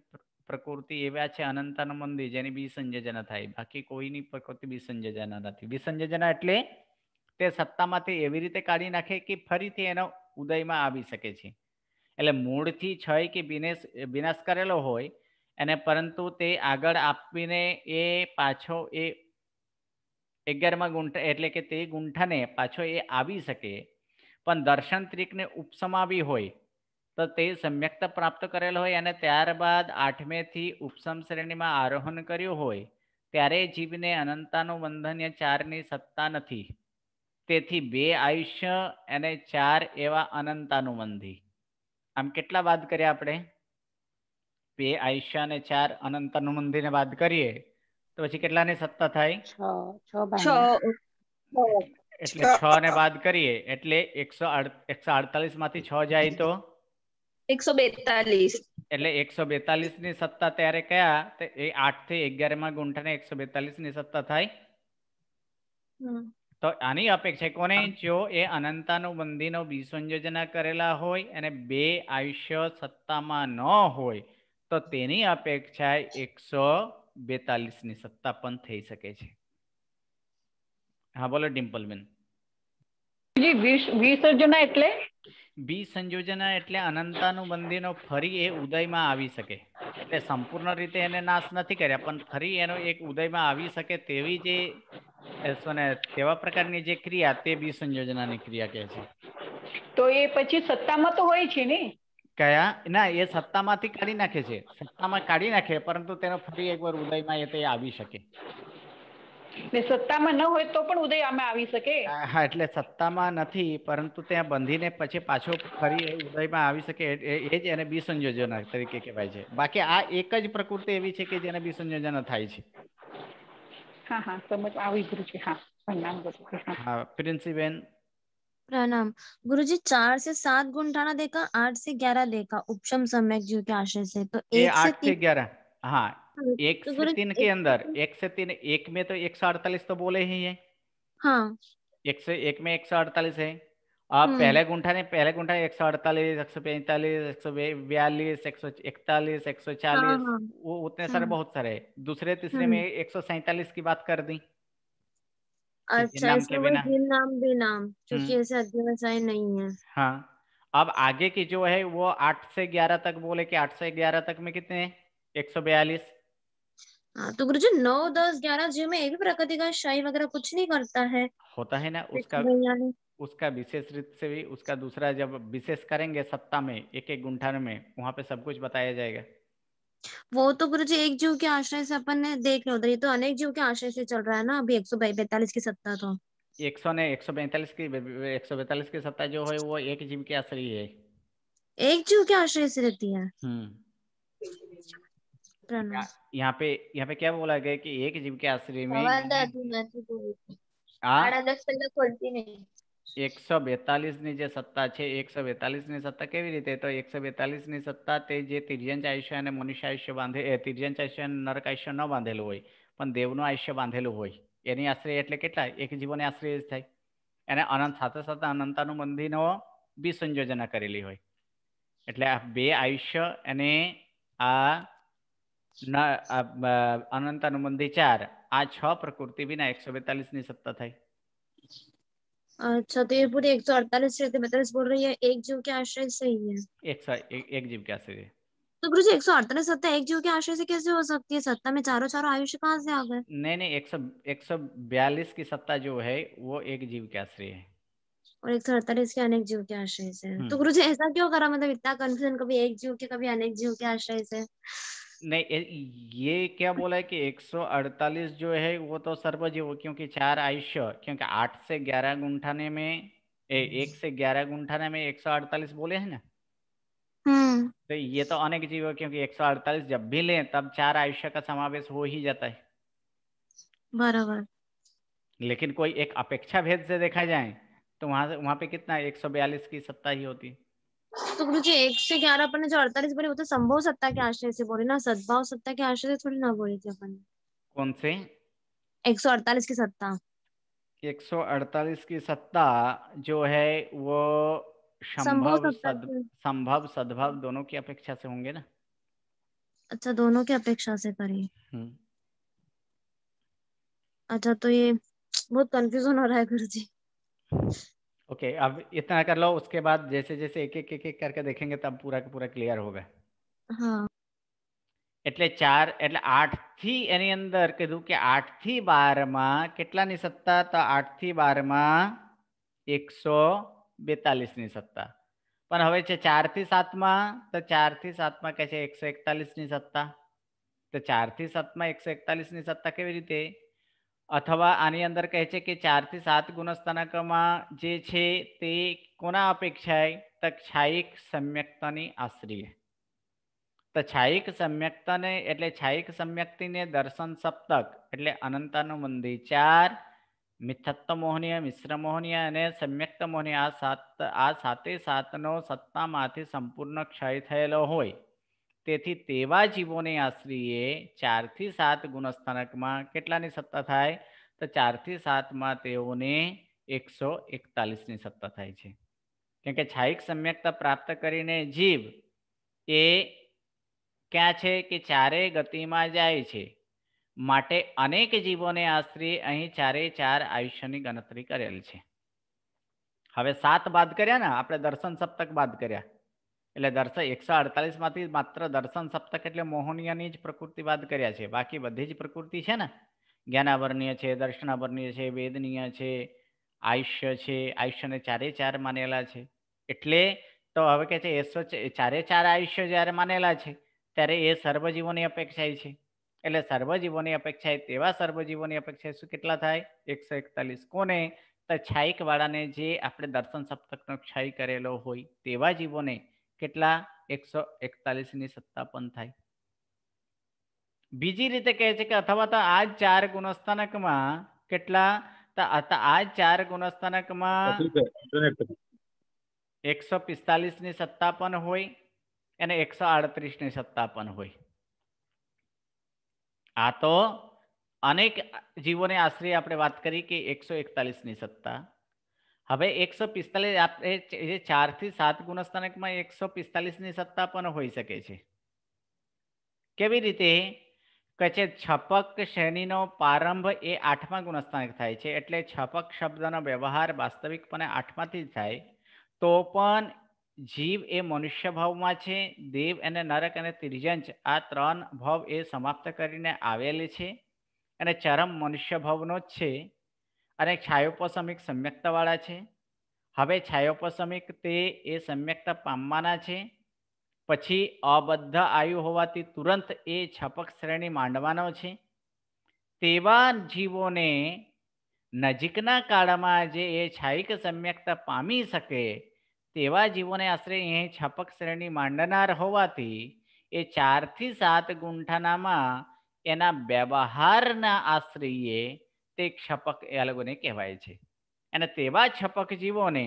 પ્રકૃતિ એવા છે અનંતાનું મંદિર જેની વિસંયોજન થાય બાકી કોઈની પ્રકૃતિ વિસંયોજન નથી વિસંયોજન એટલે તે સત્તામાંથી એવી રીતે કાઢી નાખે કે ફરીથી એનો ઉદયમાં આવી શકે છે એટલે મૂળથી છય કે વિનેશ વિનાશ કરેલો હોય અને પરંતુ તે આગળ આપીને એ પાછો એ અગિયારમાં ગુંઠા એટલે કે તે ગુંઠાને પાછો એ આવી શકે પણ દર્શન ત્રિકને ઉપસમાવી હોય તો તે સમ્યક્ત પ્રાપ્ત કરેલ હોય અને ત્યારબાદ આઠમે થી ઉપસમ શ્રેણીમાં આરોહણ કર્યું હોય ત્યારે જીવને અનંતાનું બંધન્ય ચારની સત્તા નથી તેથી બે આયુષ્ય અને ચાર એવા અનંતાનું બંધી આમ કેટલા વાત કરીએ આપણે બે આયુષ્ય અને ચાર અનંતાનું બંધીને વાત કરીએ તો પછી કેટલાની સત્તા થાય એટલે છ ને વાત કરીએ એટલે એકસો એકસો અડતાલીસ માંથી છ જાય તો એકસો બેતાલીસ એટલે એકસો બેતાલીસ ની સત્તા ત્યારે કયા એ આઠ થી અગિયાર માં ગુંઠાને એકસો બેતાલીસ ની સત્તા થાય તો આની અપેક્ષા કોને જો એ અનંતાનું બંધીનો સંયોજના કરેલા હોય અને બે આયુષ્ય સત્તામાં ન હોય તો તેની અપેક્ષા એકસો બેતાલીસ ની સત્તા પણ થઈ શકે છે હા બોલો ડિમ્પલ ડિમ્પલબેન વિસર્જના એટલે બી સંયોજના એટલે અનંતાનું બંદીનો ફરી એ ઉદયમાં આવી શકે એટલે સંપૂર્ણ રીતે એને નાશ નથી કર્યા પણ ફરી એનો એક ઉદયમાં આવી શકે તેવી જે ને તેવા પ્રકારની જે ક્રિયા તે બી સંયોજનાની ક્રિયા કહે છે તો એ પછી સત્તામાં તો હોય છે ને કયા ના એ સત્તામાંથી કાઢી નાખે છે સત્તામાં કાઢી નાખે પરંતુ તેનો ફરી એકવાર ઉદયમાં એ તે આવી શકે ને સત્તામાં ન હોય તો પણ ઉદય આમાં આવી શકે હા એટલે સત્તામાં નથી પરંતુ ત્યાં બંધીને પછી પાછો ફરી ઉદયમાં આવી શકે એ જ એને સંયોજન તરીકે કહેવાય છે બાકી આ એક જ પ્રકૃતિ એવી છે કે જેને સંયોજન થાય છે હા હા સમજ આવી ગુરુ પ્રણામ ગુરુ હા પ્રિન્સીબેન प्रणाम गुरु जी चार से सात गुण ठाना देखा आठ से ग्यारह देखा उपशम सम्यक जीव हाँ, एक तो से तीन के अंदर एक से तीन एक में तो एक सौ अड़तालीस तो बोले ही है हाँ एक से एक में एक सौ अड़तालीस है आप हम्म। पहले गुंठा ने पहले गुंठा एक सौ अड़तालीस एक सौ पैंतालीस एक सौ बयालीस एक सौ इकतालीस एक सौ चालीस हाँ, हाँ। वो उतने सारे बहुत सारे दूसरे तीसरे में हम्म। एक सौ सैतालीस की बात कर दी अच्छा नाम बेनाम हम्म। नहीं है हाँ अब आगे की जो है वो आठ से ग्यारह तक बोले कि आठ से ग्यारह तक में कितने एक सौ बयालीस हाँ, तो गुरु जी नौ दस ग्यारह जीव में भी प्रकृति का शाही वगैरह कुछ नहीं करता है होता है ना उसका तो उसका विशेष रीत से भी उसका दूसरा जब विशेष करेंगे सत्ता में एक एक गुंठन में वहाँ पे सब कुछ बताया जाएगा वो तो गुरु जी एक जीव के आश्रय से अपन ने देख लो ये तो अनेक जीव के आश्रय से चल रहा है ना अभी एक सौ पैतालीस की सत्ता तो एक सौ ने एक सौ पैंतालीस की एक सौ पैतालीस की सत्ता जो है वो एक जीव के आश्रय है एक जीव के आश्रय से रहती है हम्म यहाँ पे यहाँ पे क्या बोला गया कि एक जीव के आश्रय में એકસો બેતાલીસ ની જે સત્તા છે એકસો બેતાલીસ ની સત્તા કેવી રીતે તો એકસો બેતાલીસ ની સત્તા તે જે તિર્યંચ આયુષ્ય અને મનુષ્ય આયુષ્ય બાંધે તિર્યંચ આયુષ્ય નરક આયુષ્ય ન બાંધેલું હોય પણ દેવનું આયુષ્ય બાંધેલું હોય એની આશ્રય એટલે કેટલા એક જીવોને આશ્રય જ થાય એને અનંત સાથે સાથે અનંતાનું બંધીનો બી સંયોજના કરેલી હોય એટલે આ બે આયુષ્ય અને આ अनंत अनुबंधी चार आ छ प्रकृति बिना एक सौ बेतालीस ની સત્તા अच्छा तो ये पूरी एक सौ अड़तालीस से बेतालीस बोल रही है एक जीव के आश्रय से ही है एक सौ एक, एक जीव के आश्रय तो गुरु जी एक सौ अड़तालीस सत्ता एक जीव के आश्रय से कैसे हो सकती है सत्ता में चारों चारों आयुष्य कहाँ से आ गए नहीं नहीं एक सौ एक सौ बयालीस की सत्ता जो है वो एक जीव के आश्रय है और एक सौ अड़तालीस के अनेक जीव के आश्रय से तो हम्म। गुरु जी ऐसा क्यों करा मतलब इतना कंफ्यूजन कभी एक जीव के कभी अनेक जीव के आश्रय से नहीं ये क्या बोला है कि 148 जो है वो तो सर्वजीव क्योंकि चार आयुष्य क्योंकि आठ से ग्यारह गुंठाने में ए, एक हम्म। से ग्यारह गुंठाने में 148 बोले है ना हम्म। तो ये तो अनेक जीव क्योंकि 148 जब भी लें तब चार आयुष्य का समावेश हो ही जाता है बराबर लेकिन कोई एक अपेक्षा भेद से देखा जाए तो वहां वहां पे कितना 142 की सत्ता ही होती है तो गुरु जी एक से ग्यारह अपन ने जो अड़तालीस बोले वो तो संभव सत्ता के आश्रय से बोले ना सद्भाव सत्ता के आश्रय से थोड़ी ना बोली थी अपन कौन से एक सौ अड़तालीस की सत्ता एक सौ अड़तालीस की सत्ता जो है वो संभव संभव सद्भाव दोनों की अपेक्षा से होंगे ना अच्छा दोनों की अपेक्षा से करिए हम्म। अच्छा तो ये बहुत कंफ्यूजन हो रहा है गुरु जी ओके okay, अब इतना कर लो उसके बाद जैसे जैसे एक एक एक एक करके देखेंगे तब पूरा का पूरा क्लियर होगा હા એટલે ચાર એટલે આઠ થી એની અંદર કીધું કે આઠ થી બાર બારમાં કેટલાની સત્તા તો આઠ થી બાર માં એકસો બેતાલીસ ની સત્તા પણ હવે છે ચાર થી સાત માં તો ચાર થી સાતમાં કે છે એકસો એકતાલીસની સત્તા તો ચાર થી સાતમાં એકસો એકતાલીસ ની સત્તા કેવી રીતે અથવા આની અંદર કહે છે કે ચારથી સાત ગુણસ્તનકમાં જે છે તે કોના અપેક્ષાએ તક્ષાયિક સમ્યક્તાની આશ્રય તો છાયિક સમ્યક્તાને એટલે છાયિક સમ્યક્તિને દર્શન સપ્તક એટલે અનંતાનું મંદિર ચાર મિથત્વ મોહનીય મિશ્ર મોહનીય અને સમ્યક્ત મોહનીય આ સાત આ સાતે સાતનો સત્તામાંથી સંપૂર્ણ ક્ષય થયેલો હોય તેથી તેવા જીવોને આશ્રીએ ચારથી સાત ગુણસ્થાનકમાં કેટલાની સત્તા થાય તો ચારથી સાતમાં તેઓને એકસો એકતાલીસની સત્તા થાય છે કેમ કે છાયિક સમ્યકતા પ્રાપ્ત કરીને જીવ એ ક્યાં છે કે ચારેય ગતિમાં જાય છે માટે અનેક જીવોને આશરે અહીં ચારે ચાર આયુષ્યની ગણતરી કરેલ છે હવે સાત બાદ કર્યા ને આપણે દર્શન સપ્તક બાદ કર્યા એટલે દર્શન એકસો અડતાલીસમાંથી માત્ર દર્શન સપ્તક એટલે મોહનીયની જ પ્રકૃતિ વાત કર્યા છે બાકી બધી જ પ્રકૃતિ છે ને જ્ઞાનાવર્ણીય છે દર્શનાવર્ણીય છે વેદનીય છે આયુષ્ય છે આયુષ્યને ચારે ચાર માનેલા છે એટલે તો હવે કે છે એસો ચારે ચાર આયુષ્ય જ્યારે માનેલા છે ત્યારે એ સર્વજીવોની અપેક્ષાએ છે એટલે સર્વજીવોની અપેક્ષાએ તેવા સર્વજીવોની અપેક્ષાએ શું કેટલા થાય એકસો એકતાલીસ કોને તો છાયિક જે આપણે દર્શન સપ્તકનો ક્ષય કરેલો હોય તેવા જીવોને કેટલા એકસો એકતાલીસની સત્તા પણ થાય બીજી રીતે કહે છે કે અથવા તો આ ચાર ગુણસ્થાનકમાં કેટલા આ ચાર ગુણસ્થાનકમાં એકસો પિસ્તાલીસ ની સત્તા પણ હોય અને એકસો આડત્રીસ ની સત્તા પણ હોય આ તો અનેક જીવોને આશરે આપણે વાત કરી કે એકસો એકતાલીસ ની સત્તા હવે એકસો પિસ્તાલીસ આપણે ચાર થી સાત ગુણસ્થાનકમાં એકસો પિસ્તાલીસની સત્તા પણ હોઈ શકે છે કેવી રીતે કે છપક શ્રેણીનો પ્રારંભ એ આઠમા ગુણસ્થાનક થાય છે એટલે છપક શબ્દનો વ્યવહાર વાસ્તવિકપણે આઠમાંથી જ થાય તો પણ જીવ એ મનુષ્ય ભાવમાં છે દેવ અને નરક અને ત્રિજંચ આ ત્રણ ભાવ એ સમાપ્ત કરીને આવેલ છે અને ચરમ મનુષ્ય ભાવનો જ છે અને છાયોપસમિક સમ્યક્તાવાળા છે હવે છાયોપસમિક તે એ સમ્યક્તા પામવાના છે પછી અબદ્ધ આયુ હોવાથી તુરંત એ છપક શ્રેણી માંડવાનો છે તેવા જીવોને નજીકના કાળમાં જે એ છાયિક સમ્યક્તા પામી શકે તેવા જીવોને આશરે એ છપક શ્રેણી માંડનાર હોવાથી એ ચારથી સાત ગુંઠાનામાં એના વ્યવહારના આશ્રયે તે ક્ષપક એ આ કહેવાય છે અને તેવા છપક જીવોને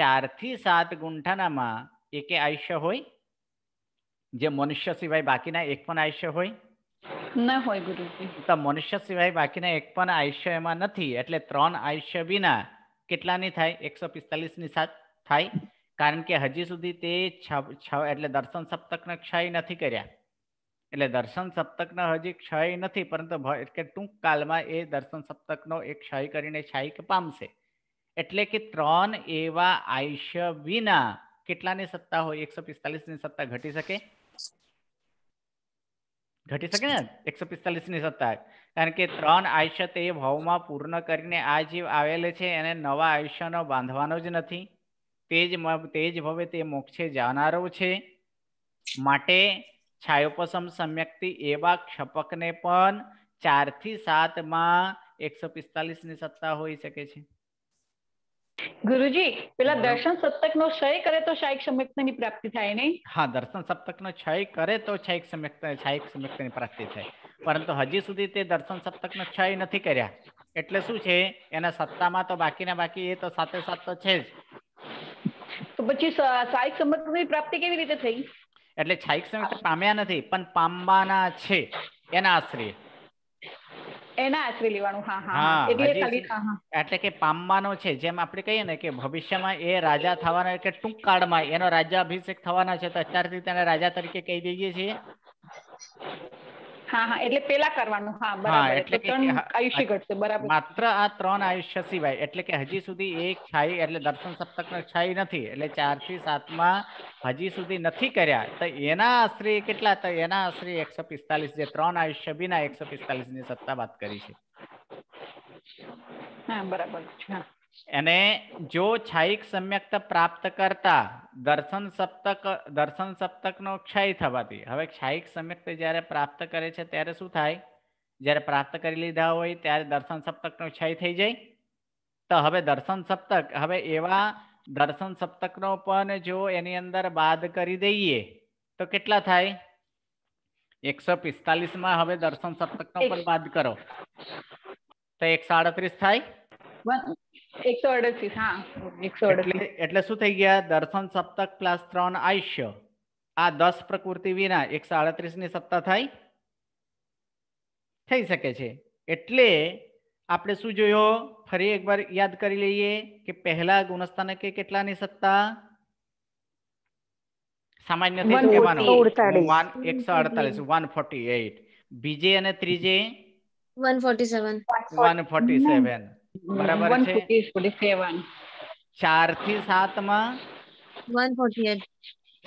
ચારથી સાત ગુંઠાનામાં એકે આયુષ્ય હોય જે મનુષ્ય સિવાય બાકીના એક પણ આયુષ્ય હોય ના હોય ગુરુજી તો મનુષ્ય સિવાય બાકીના એક પણ આયુષ્ય એમાં નથી એટલે ત્રણ આયુષ્ય વિના કેટલાની થાય એકસો પિસ્તાલીસની સાત થાય કારણ કે હજી સુધી તે છ એટલે દર્શન સપ્તકનો ક્ષય નથી કર્યા એટલે દર્શન સપ્તકનો હજી ક્ષય નથી પરંતુ કે ટૂંક કાલમાં એ દર્શન સપ્તકનો એક ક્ષય કરીને ક્ષય પામશે એટલે કે ત્રણ એવા આયુષ્ય વિના કેટલાની સત્તા હોય એકસો પિસ્તાલીસની સત્તા ઘટી શકે ઘટી શકે ને એકસો પિસ્તાલીસની સત્તા કારણ કે ત્રણ આયુષ્ય તે ભાવમાં પૂર્ણ કરીને આ જીવ આવેલ છે એને નવા આયુષ્યનો બાંધવાનો જ નથી તે જ તે જ ભવે તે મોક્ષે જનારો છે માટે છાયોપસમ સમ્યકથી એવા ક્ષપકને પણ ચારથી સાતમાં એકસો પિસ્તાલીસની સત્તા હોઈ શકે છે ગુરુજી પેલા દર્શન સપ્તક નો ક્ષય કરે તો શાયક સમ્યક્તા ની પ્રાપ્તિ થાય નહીં હા દર્શન સપ્તક નો ક્ષય કરે તો શાયક સમ્યક્તા શાયક સમ્યક્તા ની પ્રાપ્તિ થાય પરંતુ હજી સુધી તે દર્શન સપ્તક નો ક્ષય નથી કર્યા એટલે શું છે એના સત્તામાં તો બાકીના બાકી એ તો સાથે સાથ તો છે જ તો પછી શાયક સમ્યક્તા ની પ્રાપ્તિ કેવી રીતે થઈ એટલે છાયિક સંયુક્ત પામ્યા નથી પણ પામવાના છે એના આશરે એના આશરે લેવાનું હા હા એટલે કે પામવાનો છે જેમ આપણે કહીએ ને કે ભવિષ્યમાં એ રાજા થવાના કે ટૂંક કાળમાં એનો રાજ્યાભિષેક થવાના છે તો અત્યારથી તેને રાજા તરીકે કહી દઈએ છીએ એટલે પેલા કરવાનું હા બરાબર એટલે ત્રણ આયુષ્ય ઘટશે બરાબર માત્ર આ ત્રણ આયુષ્ય સિવાય એટલે કે હજી સુધી એક છાઈ એટલે દર્શન સપ્તક છાઈ નથી એટલે ચાર થી સાતમાં હજી સુધી નથી કર્યા તો એના આશરે કેટલા તો એના આશરે એકસો પિસ્તાલીસ જે ત્રણ આયુષ્ય વિના એકસો પિસ્તાલીસ ની સત્તા વાત કરી છે હા બરાબર છે અને જો છાયિક સમ્યક્ત પ્રાપ્ત કરતા દર્શન સપ્તક દર્શન સપ્તકનો ક્ષય થવાથી હવે છાયિક સમ્યક્ત જ્યારે પ્રાપ્ત કરે છે ત્યારે શું થાય જ્યારે પ્રાપ્ત કરી લીધા હોય ત્યારે દર્શન સપ્તકનો ક્ષય થઈ જાય તો હવે દર્શન સપ્તક હવે એવા દર્શન સપ્તકનો પણ જો એની અંદર બાદ કરી દઈએ તો કેટલા થાય એકસો પિસ્તાલીસમાં હવે દર્શન સપ્તકનો પણ બાદ કરો તો એકસો સાડત્રીસ થાય એકસો અડત્રીસ હા એકસો અડત્રીસ એટલે શું થઈ ગયા દર્શન સપ્તક પ્લસ ત્રણ આયુષ્ય આ દસ પ્રકૃતિ વિના એકસો આડત્રીસ ની સત્તા થાય થઈ શકે છે એટલે આપણે શું જોયો ફરી એકવાર યાદ કરી લઈએ કે પહેલા ગુણસ્થાનકે કેટલાની સત્તા સામાન્ય એકસો અડતાલીસ વન ફોર્ટી એઇટ બીજે અને ત્રીજે one forty seven one forty seven બરાબર છે 147 4 થી 7 માં 148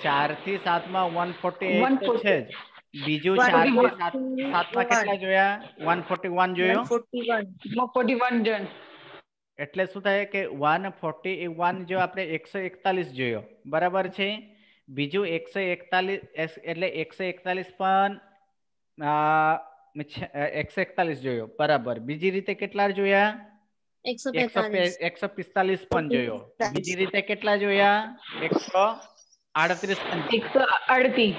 4 થી 7 માં 148 છે બીજું 4 થી 7 7 માં કેટલા જોયા 141 જોયો 141 141 જણ એટલે શું થાય કે 141 જો આપણે 141 જોયો બરાબર છે બીજું 141 એટલે 141 પણ એકસો એકતાલીસ જોયો બરાબર બીજી રીતે કેટલા જોયા એકસો પિસ્તાલીસ પણ જોયો બીજી રીતે કેટલા જોયા એકસો આડત્રીસ એકસો અડતીસ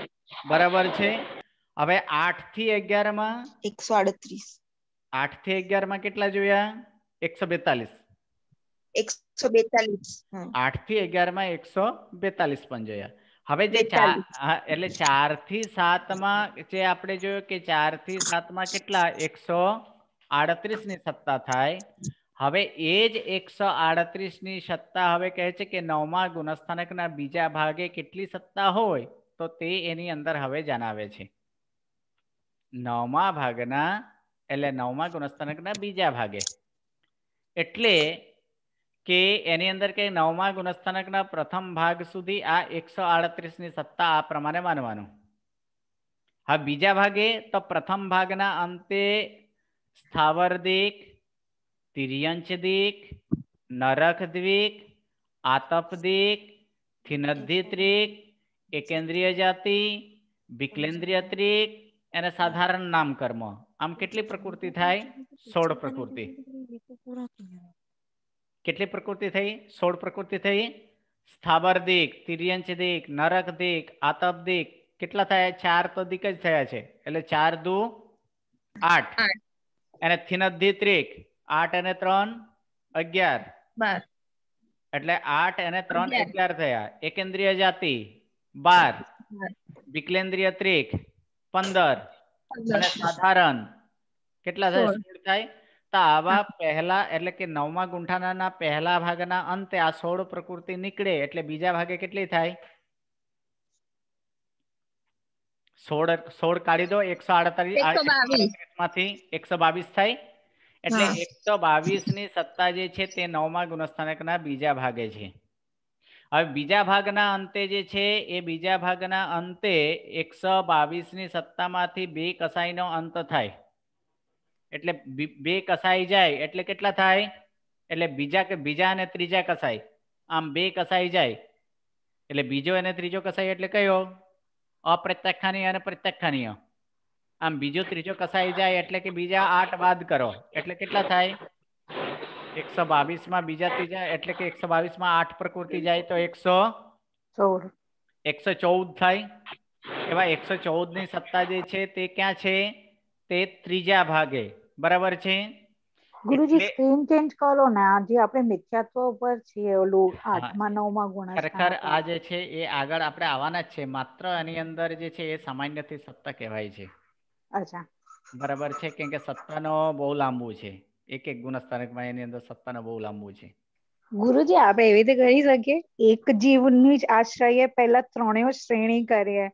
બરાબર છે હવે આઠ થી અગિયાર માં એકસો આડત્રીસ આઠ થી અગિયાર માં કેટલા જોયા એકસો બેતાલીસ એકસો બેતાલીસ આઠ થી અગિયાર માં એકસો બેતાલીસ પણ જોયા હવે જે ચાર એટલે ચાર થી સાત માં જે આપણે જોયું કે ચાર થી સાત માં કેટલા એકસો આડત્રીસ ની સત્તા થાય હવે એ જ એકસો આડત્રીસની સત્તા હવે કહે છે કે નવમા ગુણસ્થાનકના બીજા ભાગે કેટલી સત્તા હોય તો તે એની અંદર હવે જણાવે છે નવમા ભાગના એટલે નવમા ગુણસ્થાનકના બીજા ભાગે એટલે કે એની અંદર કે નવમા ગુણસ્થાનકના પ્રથમ ભાગ સુધી આ એકસો આડત્રીસની સત્તા આ પ્રમાણે માનવાનું હા બીજા ભાગે તો પ્રથમ ભાગના અંતે સ્થાવર્દિક तिर्यंच દીક नरक द्विक આતપ दिक थिनद्धि त्रिक એકેન્દ્રીય જાતિ વિકલેન્દ્રિય ત્રિક એને સાધારણ નામ કર્મ આમ કેટલી પ્રકૃતિ થાય સોળ પ્રકૃતિ કેટલી પ્રકૃતિ થઈ સોળ પ્રકૃતિ થઈ સ્થાબર દીક તિર્યંચ દીક નરક દીક આતપ દિક કેટલા થયા ચાર તો દીક જ થયા છે એટલે ચાર દુ આઠ અને થિનદ્ધિ ત્રિક આઠ અને ત્રણ અગિયાર બાર એટલે આઠ અને ત્રણ અગિયાર થયા એકેન્દ્રીય જાતિ બાર વિકલેન્દ્રીય ત્રીક પંદર અને સાધારણ કેટલા થાય સોળ થાય તો આવા પહેલા એટલે કે નવમા ગુંઠાના પહેલા ભાગના અંતે આ સોળ પ્રકૃતિ નીકળે એટલે બીજા ભાગે કેટલી થાય સોળ સોળ કાઢી દો એકસો આડતાલીસ માંથી એકસો બાવીસ થાય એટલે એકસો બાવીસ ની સત્તા જે છે તે નવમા ગુણસ્થાનકના બીજા ભાગે છે હવે બીજા ભાગના અંતે જે છે એ બીજા ભાગના અંતે એકસો બાવીસ ની સત્તામાંથી બે કસાઈ નો અંત થાય એટલે બે કસાઈ જાય એટલે કેટલા થાય એટલે બીજા કે બીજા અને ત્રીજા કસાઈ આમ બે કસાઈ જાય એટલે બીજો અને ત્રીજો કસાઈ એટલે કયો અપ્રત્યાખ્યાનીય અને પ્રત્યાખ્યાનીય આમ બીજો ત્રીજો કસાઈ જાય એટલે કે બીજા આઠ બાદ કરો એટલે કેટલા થાય એકસો બાવીસ માં બીજા ત્રીજા એટલે કે એકસો બાવીસ માં આઠ પ્રકૃતિ જાય તો એકસો એકસો ચૌદ થાય એવા એકસો ચૌદ ની સત્તા જે છે તે ક્યાં છે તે ત્રીજા ભાગે બરાબર છે ગુરુજી સ્ક્રીન ચેન્જ કરો ને આજે આપણે મિથ્યાત્વ ઉપર છીએ ઓલું આઠમાં નવમાં ગુણ આ જે છે એ આગળ આપણે આવવાના જ છે માત્ર એની અંદર જે છે એ સામાન્યથી સત્તા કહેવાય છે અચ્છા બરાબર છે કેમ કે સત્તાનો બહુ લાંબુ છે એક એક ગુણસ્થાનકમાં એની અંદર સત્તાનો બહુ લાંબુ છે ગુરુજી આપણે એવી રીતે કરી શકીએ એક જીવની જ આશ્રય પહેલા ત્રણેય શ્રેણી કરીએ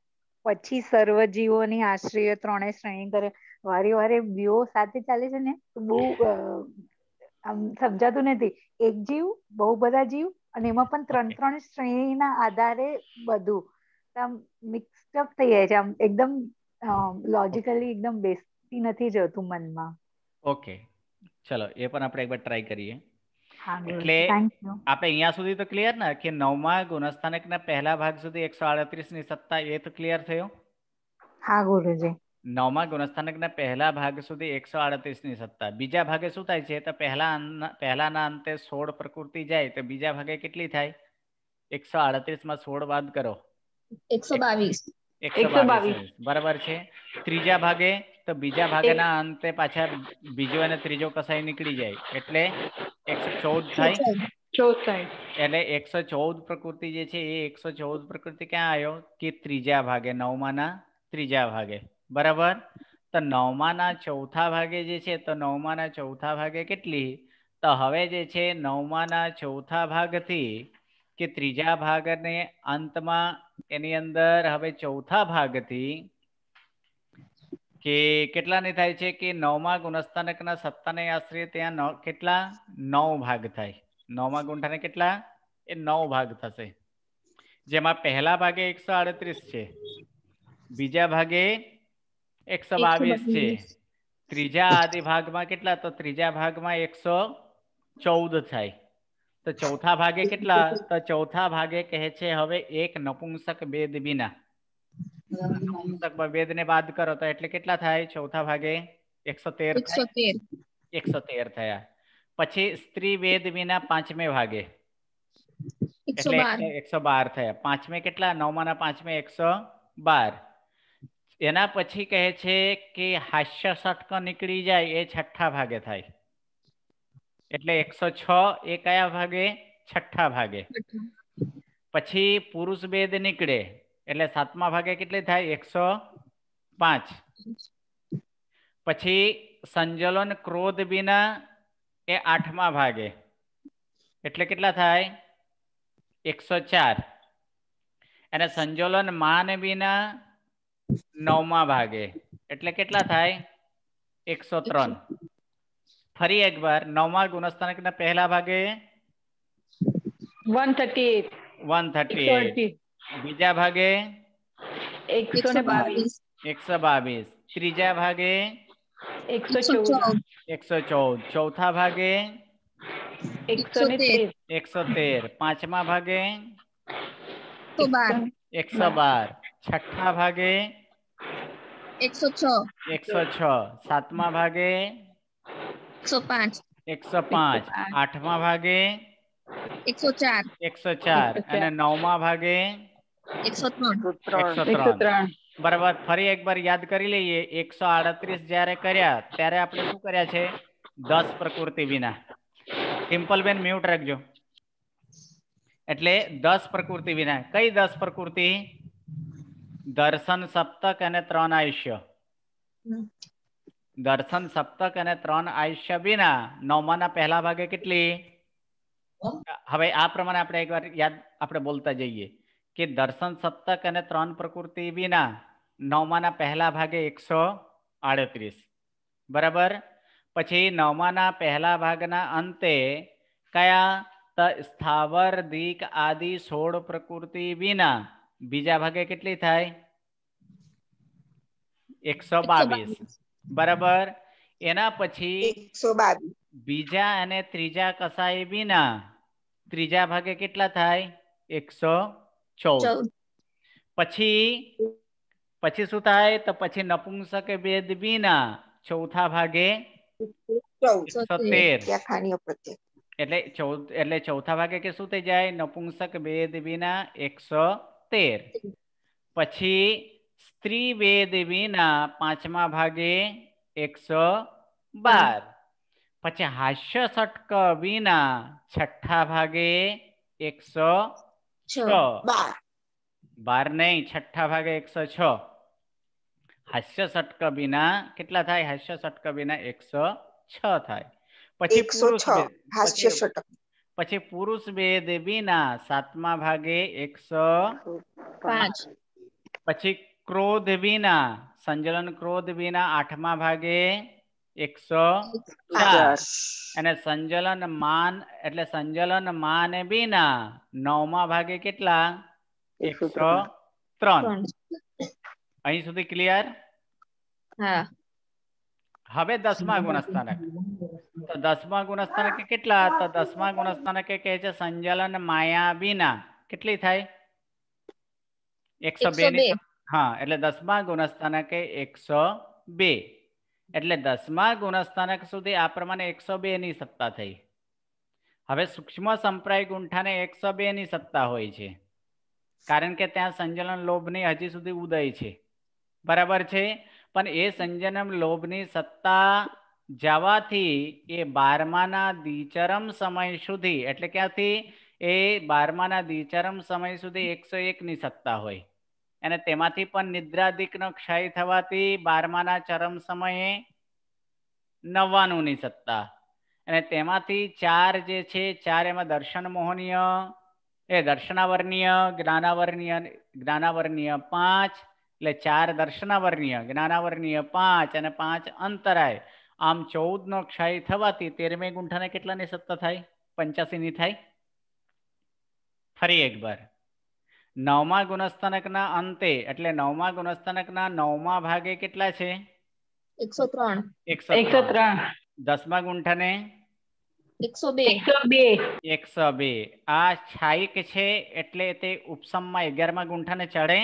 પછી સર્વ જીવોની આશ્રય ત્રણેય શ્રેણી કરીએ વારે વારે બીઓ સાથે ચાલે છે ને બહુ આમ સમજાતું નથી એક જીવ બહુ બધા જીવ અને એમાં પણ ત્રણ ત્રણ શ્રેણીના આધારે બધું આમ મિક્સઅપ થઈ જાય છે આમ એકદમ લોજિકલી એકદમ બેસતી નથી જતું મનમાં ઓકે ચલો એ પણ આપણે એકવાર ટ્રાય કરીએ એટલે આપણે અહીંયા સુધી તો ક્લિયર ને કે નવમા ગુણસ્થાનક ના પહેલા ભાગ સુધી એકસો આડત્રીસ ની સત્તા એ તો ક્લિયર થયો હા ગુરુજી નવમા ગુણસ્થાનક ના પહેલા ભાગ સુધી એકસો આડત્રીસ ની સત્તા બીજા ભાગે શું થાય છે તો પહેલા પહેલાના અંતે સોળ પ્રકૃતિ જાય તો બીજા ભાગે કેટલી થાય એકસો આડત્રીસ માં સોળ બાદ કરો એકસો બાવીસ બરાબર છે ત્રીજા ભાગે તો બીજા ભાગના અંતે પાછા બીજો અને ત્રીજો કસાઈ નીકળી જાય એટલે એકસો ચૌદ થાય ચૌદ થાય એટલે એકસો ચૌદ પ્રકૃતિ જે છે એ એકસો ચૌદ પ્રકૃતિ ક્યાં આવ્યો કે ત્રીજા ભાગે નવમાના ત્રીજા ભાગે બરાબર તો નવમાના ચોથા ભાગે જે છે તો નવમાના ચોથા ભાગે કેટલી તો હવે જે છે નવમાના ચોથા ભાગથી કે ત્રીજા ભાગને અંતમાં એની અંદર હવે ચોથા ભાગથી કે કેટલાની થાય છે કે નવમા ગુણસ્થાનકના સત્તાને આશરે ત્યાં કેટલા નવ ભાગ થાય નવમા ગુંઠાને કેટલા એ નવ ભાગ થશે જેમાં પહેલા ભાગે એકસો આડત્રીસ છે બીજા ભાગે એકસો બાવીસ છે ત્રીજા આદિ ભાગમાં કેટલા તો ત્રીજા ભાગમાં એકસો ચૌદ થાય तो चौथा भागे कितना चौथा भागे कहे छे हवे एक नपुंसक वेद बिना लगभग वेद ने बात करो तो એટલે કેટલા થાય चौथा भागे 173 173 113 થાય પછી સ્ત્રી વેદ વિના પાંચમે ભાગે 112 112 થાય પાંચમે કેટલા નવમાના પાંચમે 112 એના પછી કહે છે કે हास्य ષટક નીકળી જાય એ છઠ્ઠા ભાગે થાય એટલે એકસો છ એ કયા ભાગે છઠ્ઠા ભાગે પછી પુરુષ ભેદ નીકળે એટલે સાતમા ભાગે કેટલી થાય એકસો પાંચ પછી સંજલન ક્રોધ વિના એ આઠમા ભાગે એટલે કેટલા થાય એકસો ચાર અને સંજોલન માન વિના નવમા ભાગે એટલે કેટલા થાય એકસો ત્રણ फरी एक बार नौवा गुणस्थान कितना पहला भाग one thirty eight one thirty eight बीजा भागे एक सौ बावीस एक सौ बावीस त्रीजा भागे एक सौ चौदह एक सौ चौदह चौथा भागे एक सौ एक सौ तेरह पांचवा भागे एक सौ बार छठा भागे एक सौ छ एक सौ छतवा भागे એકસો પાંચ આઠમા ભાગે એકસો ચાર એકસો ચાર અને નવમા ભાગે એકસો ત્રણ બરાબર ફરી એકવાર યાદ કરી લઈએ એકસો આડત્રીસ જયારે કર્યા ત્યારે આપણે શું કર્યા છે દસ પ્રકૃતિ વિના સિમ્પલ બેન મ્યુટ રાખજો એટલે દસ પ્રકૃતિ વિના કઈ દસ પ્રકૃતિ દર્શન સપ્તક અને ત્રણ આયુષ્ય ઘર્ષણ સપ્તક અને ત્રણ આયુષ્ય વિના નવમાના પહેલા ભાગે કેટલી હવે આ પ્રમાણે આપણે એકવાર યાદ આપણે બોલતા જઈએ કે દર્શન સપ્તક અને ત્રણ પ્રકૃતિ વિના નવમાના પહેલા ભાગે એકસો આડત્રીસ બરાબર પછી નવમાના પહેલા ભાગના અંતે કયા સ્થાવર દીક આદિ સોળ પ્રકૃતિ વિના બીજા ભાગે કેટલી થાય એકસો બાવીસ बराबर एना पी बीजा तीजा कसा बीना तीजा भागे के एक सौ चौद पी पी शू तो पी नपुंसक वेद बीना चौथा भागे चौथा भागे के शू थे नपुंसक वेद बीना एक सौ સ્ત્રીવેદ વિના પાંચમા ભાગે એકસો બાર પછી હાસ્ય ષટક વિના છઠ્ઠા ભાગે એકસો બાર નહીં છઠ્ઠા ભાગે એકસો છ હાસ્ય ષટક વિના કેટલા થાય હાસ્ય સટક વિના એકસો છ થાય પછી પુરુષ પછી પુરુષ વેદ વિના સાતમા ભાગે એકસો પાંચ પછી ક્રોધ વિના સંજલન ક્રોધ વિના આઠમા ભાગે એકસો અને સંજલન માન એટલે સંજલન માન વિના નવમા ભાગે કેટલા એકસો ત્રણ અહીં સુધી ક્લિયર હવે દસમા ગુણસ્થાનક તો દસમા ગુણસ્થાનક કેટલા તો દસમા ગુણસ્થાનક કહે છે સંજલન માયા વિના કેટલી થાય એકસો બે ની હા એટલે દસમા ગુણસ્થાનકે એકસો બે એટલે દસમા ગુણસ્થાનક સુધી આ પ્રમાણે એકસો બેની સત્તા થઈ હવે સૂક્ષ્મ સંપ્રાય ગુંઠાને એકસો બેની સત્તા હોય છે કારણ કે ત્યાં સંજલન લોભની હજી સુધી ઉદય છે બરાબર છે પણ એ સંજનમ લોભની સત્તા જવાથી એ બારમાના દ્વિચરમ સમય સુધી એટલે ક્યાંથી એ બારમાના દ્વિચરમ સમય સુધી એકસો એકની સત્તા હોય અને તેમાંથી પણ નિદ્રાદિકનો ક્ષય થવાથી બારમાના ચરમ સમયે નવ્વાણુંની સત્તા અને તેમાંથી ચાર જે છે ચાર એમાં દર્શન મોહનીય એ દર્શનાવર્ણીય જ્ઞાનાવર્ણીય જ્ઞાનાવર્ણીય પાંચ એટલે ચાર દર્શનાવર્ણીય જ્ઞાનાવર્ણીય પાંચ અને પાંચ અંતરાય આમ ચૌદનો ક્ષય થવાથી તેરમે ગુંઠાને કેટલાની સત્તા થાય પંચ્યાસીની થાય ફરી એકવાર નવમા ગુણસ્થાનકના અંતે એટલે નવમા ગુણસ્થાનકના નવમા ભાગે કેટલા છે એકસો ત્રણ એકસો ત્રણ દસમા ગુંઠને એકસો બે એકસો આ છાઈક છે એટલે તે ઉપસમમાં અગિયારમા ગુંઠાને ચડે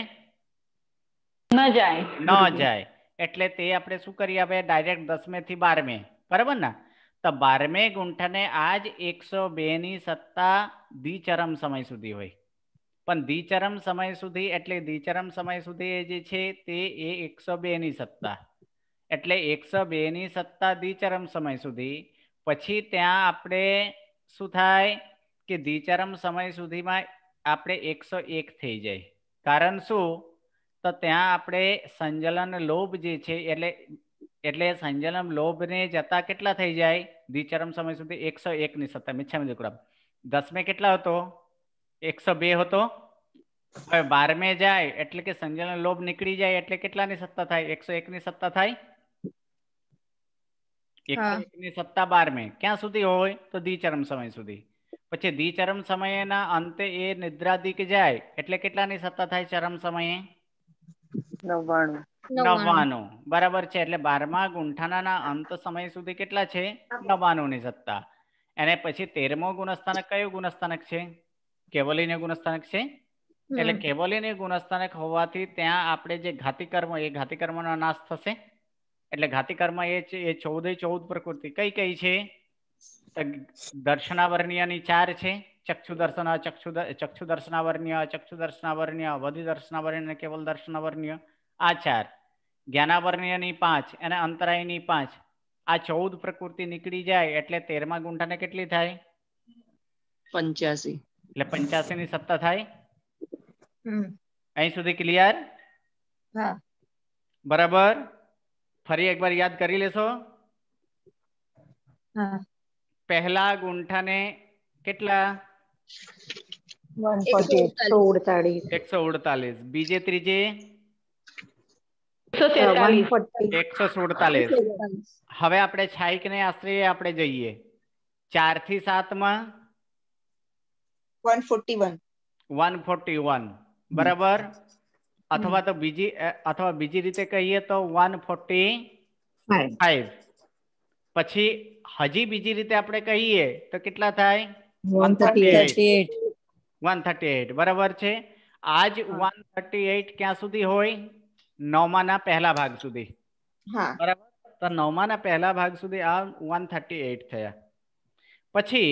ન જાય ન જાય એટલે તે આપણે શું કરીએ આપણે ડાયરેક્ટ દસમે થી બારમે બરાબર ને તો બારમે ગુંઠને આજ એકસો બે ની સત્તા દ્વિચરમ સમય સુધી હોય પણ દ્વિચરમ સમય સુધી એટલે દ્વિચરમ સમય સુધી એ જે છે તે એ એકસો બેની સત્તા એટલે એકસો બેની સત્તા દ્વિચરમ સમય સુધી પછી ત્યાં આપણે શું થાય કે દ્વિચરમ સમય સુધીમાં આપણે એકસો એક થઈ જાય કારણ શું તો ત્યાં આપણે સંજલન લોભ જે છે એટલે એટલે સંજલન લોભને જતા કેટલા થઈ જાય દ્વિચરમ સમય સુધી એકસો એકની સત્તા મિચ્છામી દુકડમ દસમે કેટલા હતો એકસો બે હતો હવે બારમે જાય એટલે કે સંજયનો લોભ નીકળી જાય એટલે કેટલાની સત્તા થાય એકસો એક ની સત્તા થાય એકસો એક ની સત્તા બારમે ક્યાં સુધી હોય તો દ્વિચરમ સમય સુધી પછી દ્વિચરમ સમયના અંતે એ નિદ્રાદિક જાય એટલે કેટલા ની સત્તા થાય ચરમ સમયે નવ્વાણું બરાબર છે એટલે બારમા ગુંઠાના અંત સમય સુધી કેટલા છે નવ્વાણું ની સત્તા એને પછી તેરમો ગુણસ્થાનક કયો ગુણસ્થાનક છે કેવલીને ગુણસ્થાનક છે એટલે કેવલીને ગુણસ્થાનક હોવાથી ત્યાં આપણે જે ઘાતી એ ઘાતી કર્મનો નાશ થશે એટલે ઘાતી એ છે ચૌદ પ્રકૃતિ કઈ કઈ છે દર્શનાવર્ણ્યની ચાર છે ચક્ષુ દર્શન ચક્ષુ ચક્ષુ દર્શનાવર્ણ્ય ચક્ષુ દર્શનાવર્ણ્ય વધુ દર્શનાવર્ણ્ય કેવલ દર્શનાવર્ણ્ય આ ચાર જ્ઞાનાવર્ણીય ની પાંચ અને અંતરાયની પાંચ આ ચૌદ પ્રકૃતિ નીકળી જાય એટલે તેરમા ગુંઠાને કેટલી થાય પંચ્યાસી એટલે પંચ્યાસી ની સત્તા થાય અહીં સુધી ક્લિયર બરાબર ફરી એકવાર યાદ કરી લેશો પહેલા ગુંઠાને કેટલા એકસો ઉડતાલીસ બીજે ત્રીજે એકસો સુડતાલીસ હવે આપણે છાઈક ને આશરે આપણે જઈએ ચાર થી સાત માં 141 141 बराबर अथवा तो बीजी अथवा बीजी रीते कहिए तो 145 5 પછી હજી બીજી રીતે આપણે કહીએ તો કેટલા થાય 138 138 बराबर છે આજ 138 ક્યાં સુધી હોય 9 માં ના પહેલો ભાગ સુધી હા બરાબર તો 9 માં ના પહેલો ભાગ સુધી આ 138 થયા પછી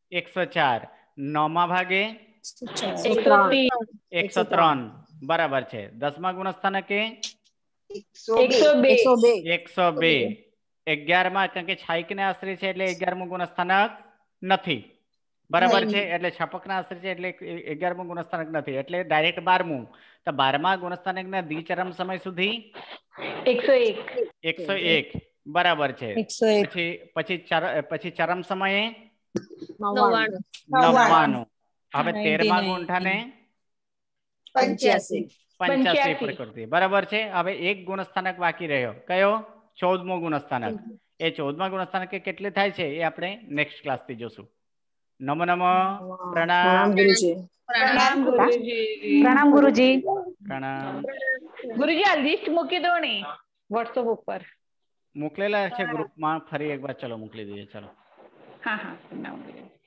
એકસો ચાર નવમા ભાગે એકસો ત્રણ બરાબર છે દસમા ગુણસ્થાનકે એકસો બે અગિયારમાં કારણ કે છાઈક ને આશરે છે એટલે અગિયારમું ગુણસ્થાનક નથી બરાબર છે એટલે છપક ના આશરે છે એટલે અગિયારમું ગુણસ્થાનક નથી એટલે ડાયરેક્ટ બારમું તો બારમા ગુણસ્થાનક ના દ્વિચરમ સમય સુધી એકસો એક એકસો એક બરાબર છે પછી પછી ચરમ સમયે નવ્વાણું પ્રકૃતિ બરાબર છે હવે એક ગુણસ્થાનક બાકી રહ્યો કયો ચૌદમો ગુણસ્થાનક એ ચૌદમા ગુણસ્થાનક કેટલે થાય છે એ આપણે નેક્સ્ટ ક્લાસ થી જોશું નમો નમો પ્રણામ ગુરુજી પ્રણામ ગુરુજી પ્રણામ ગુરુજી આ લિસ્ટ મૂકી દો ને વોટ્સઅપ ઉપર મોકલેલા છે ગ્રુપમાં ફરી એકવાર ચલો મોકલી દઈએ ચલો हाँ हाँ सुनना मुझे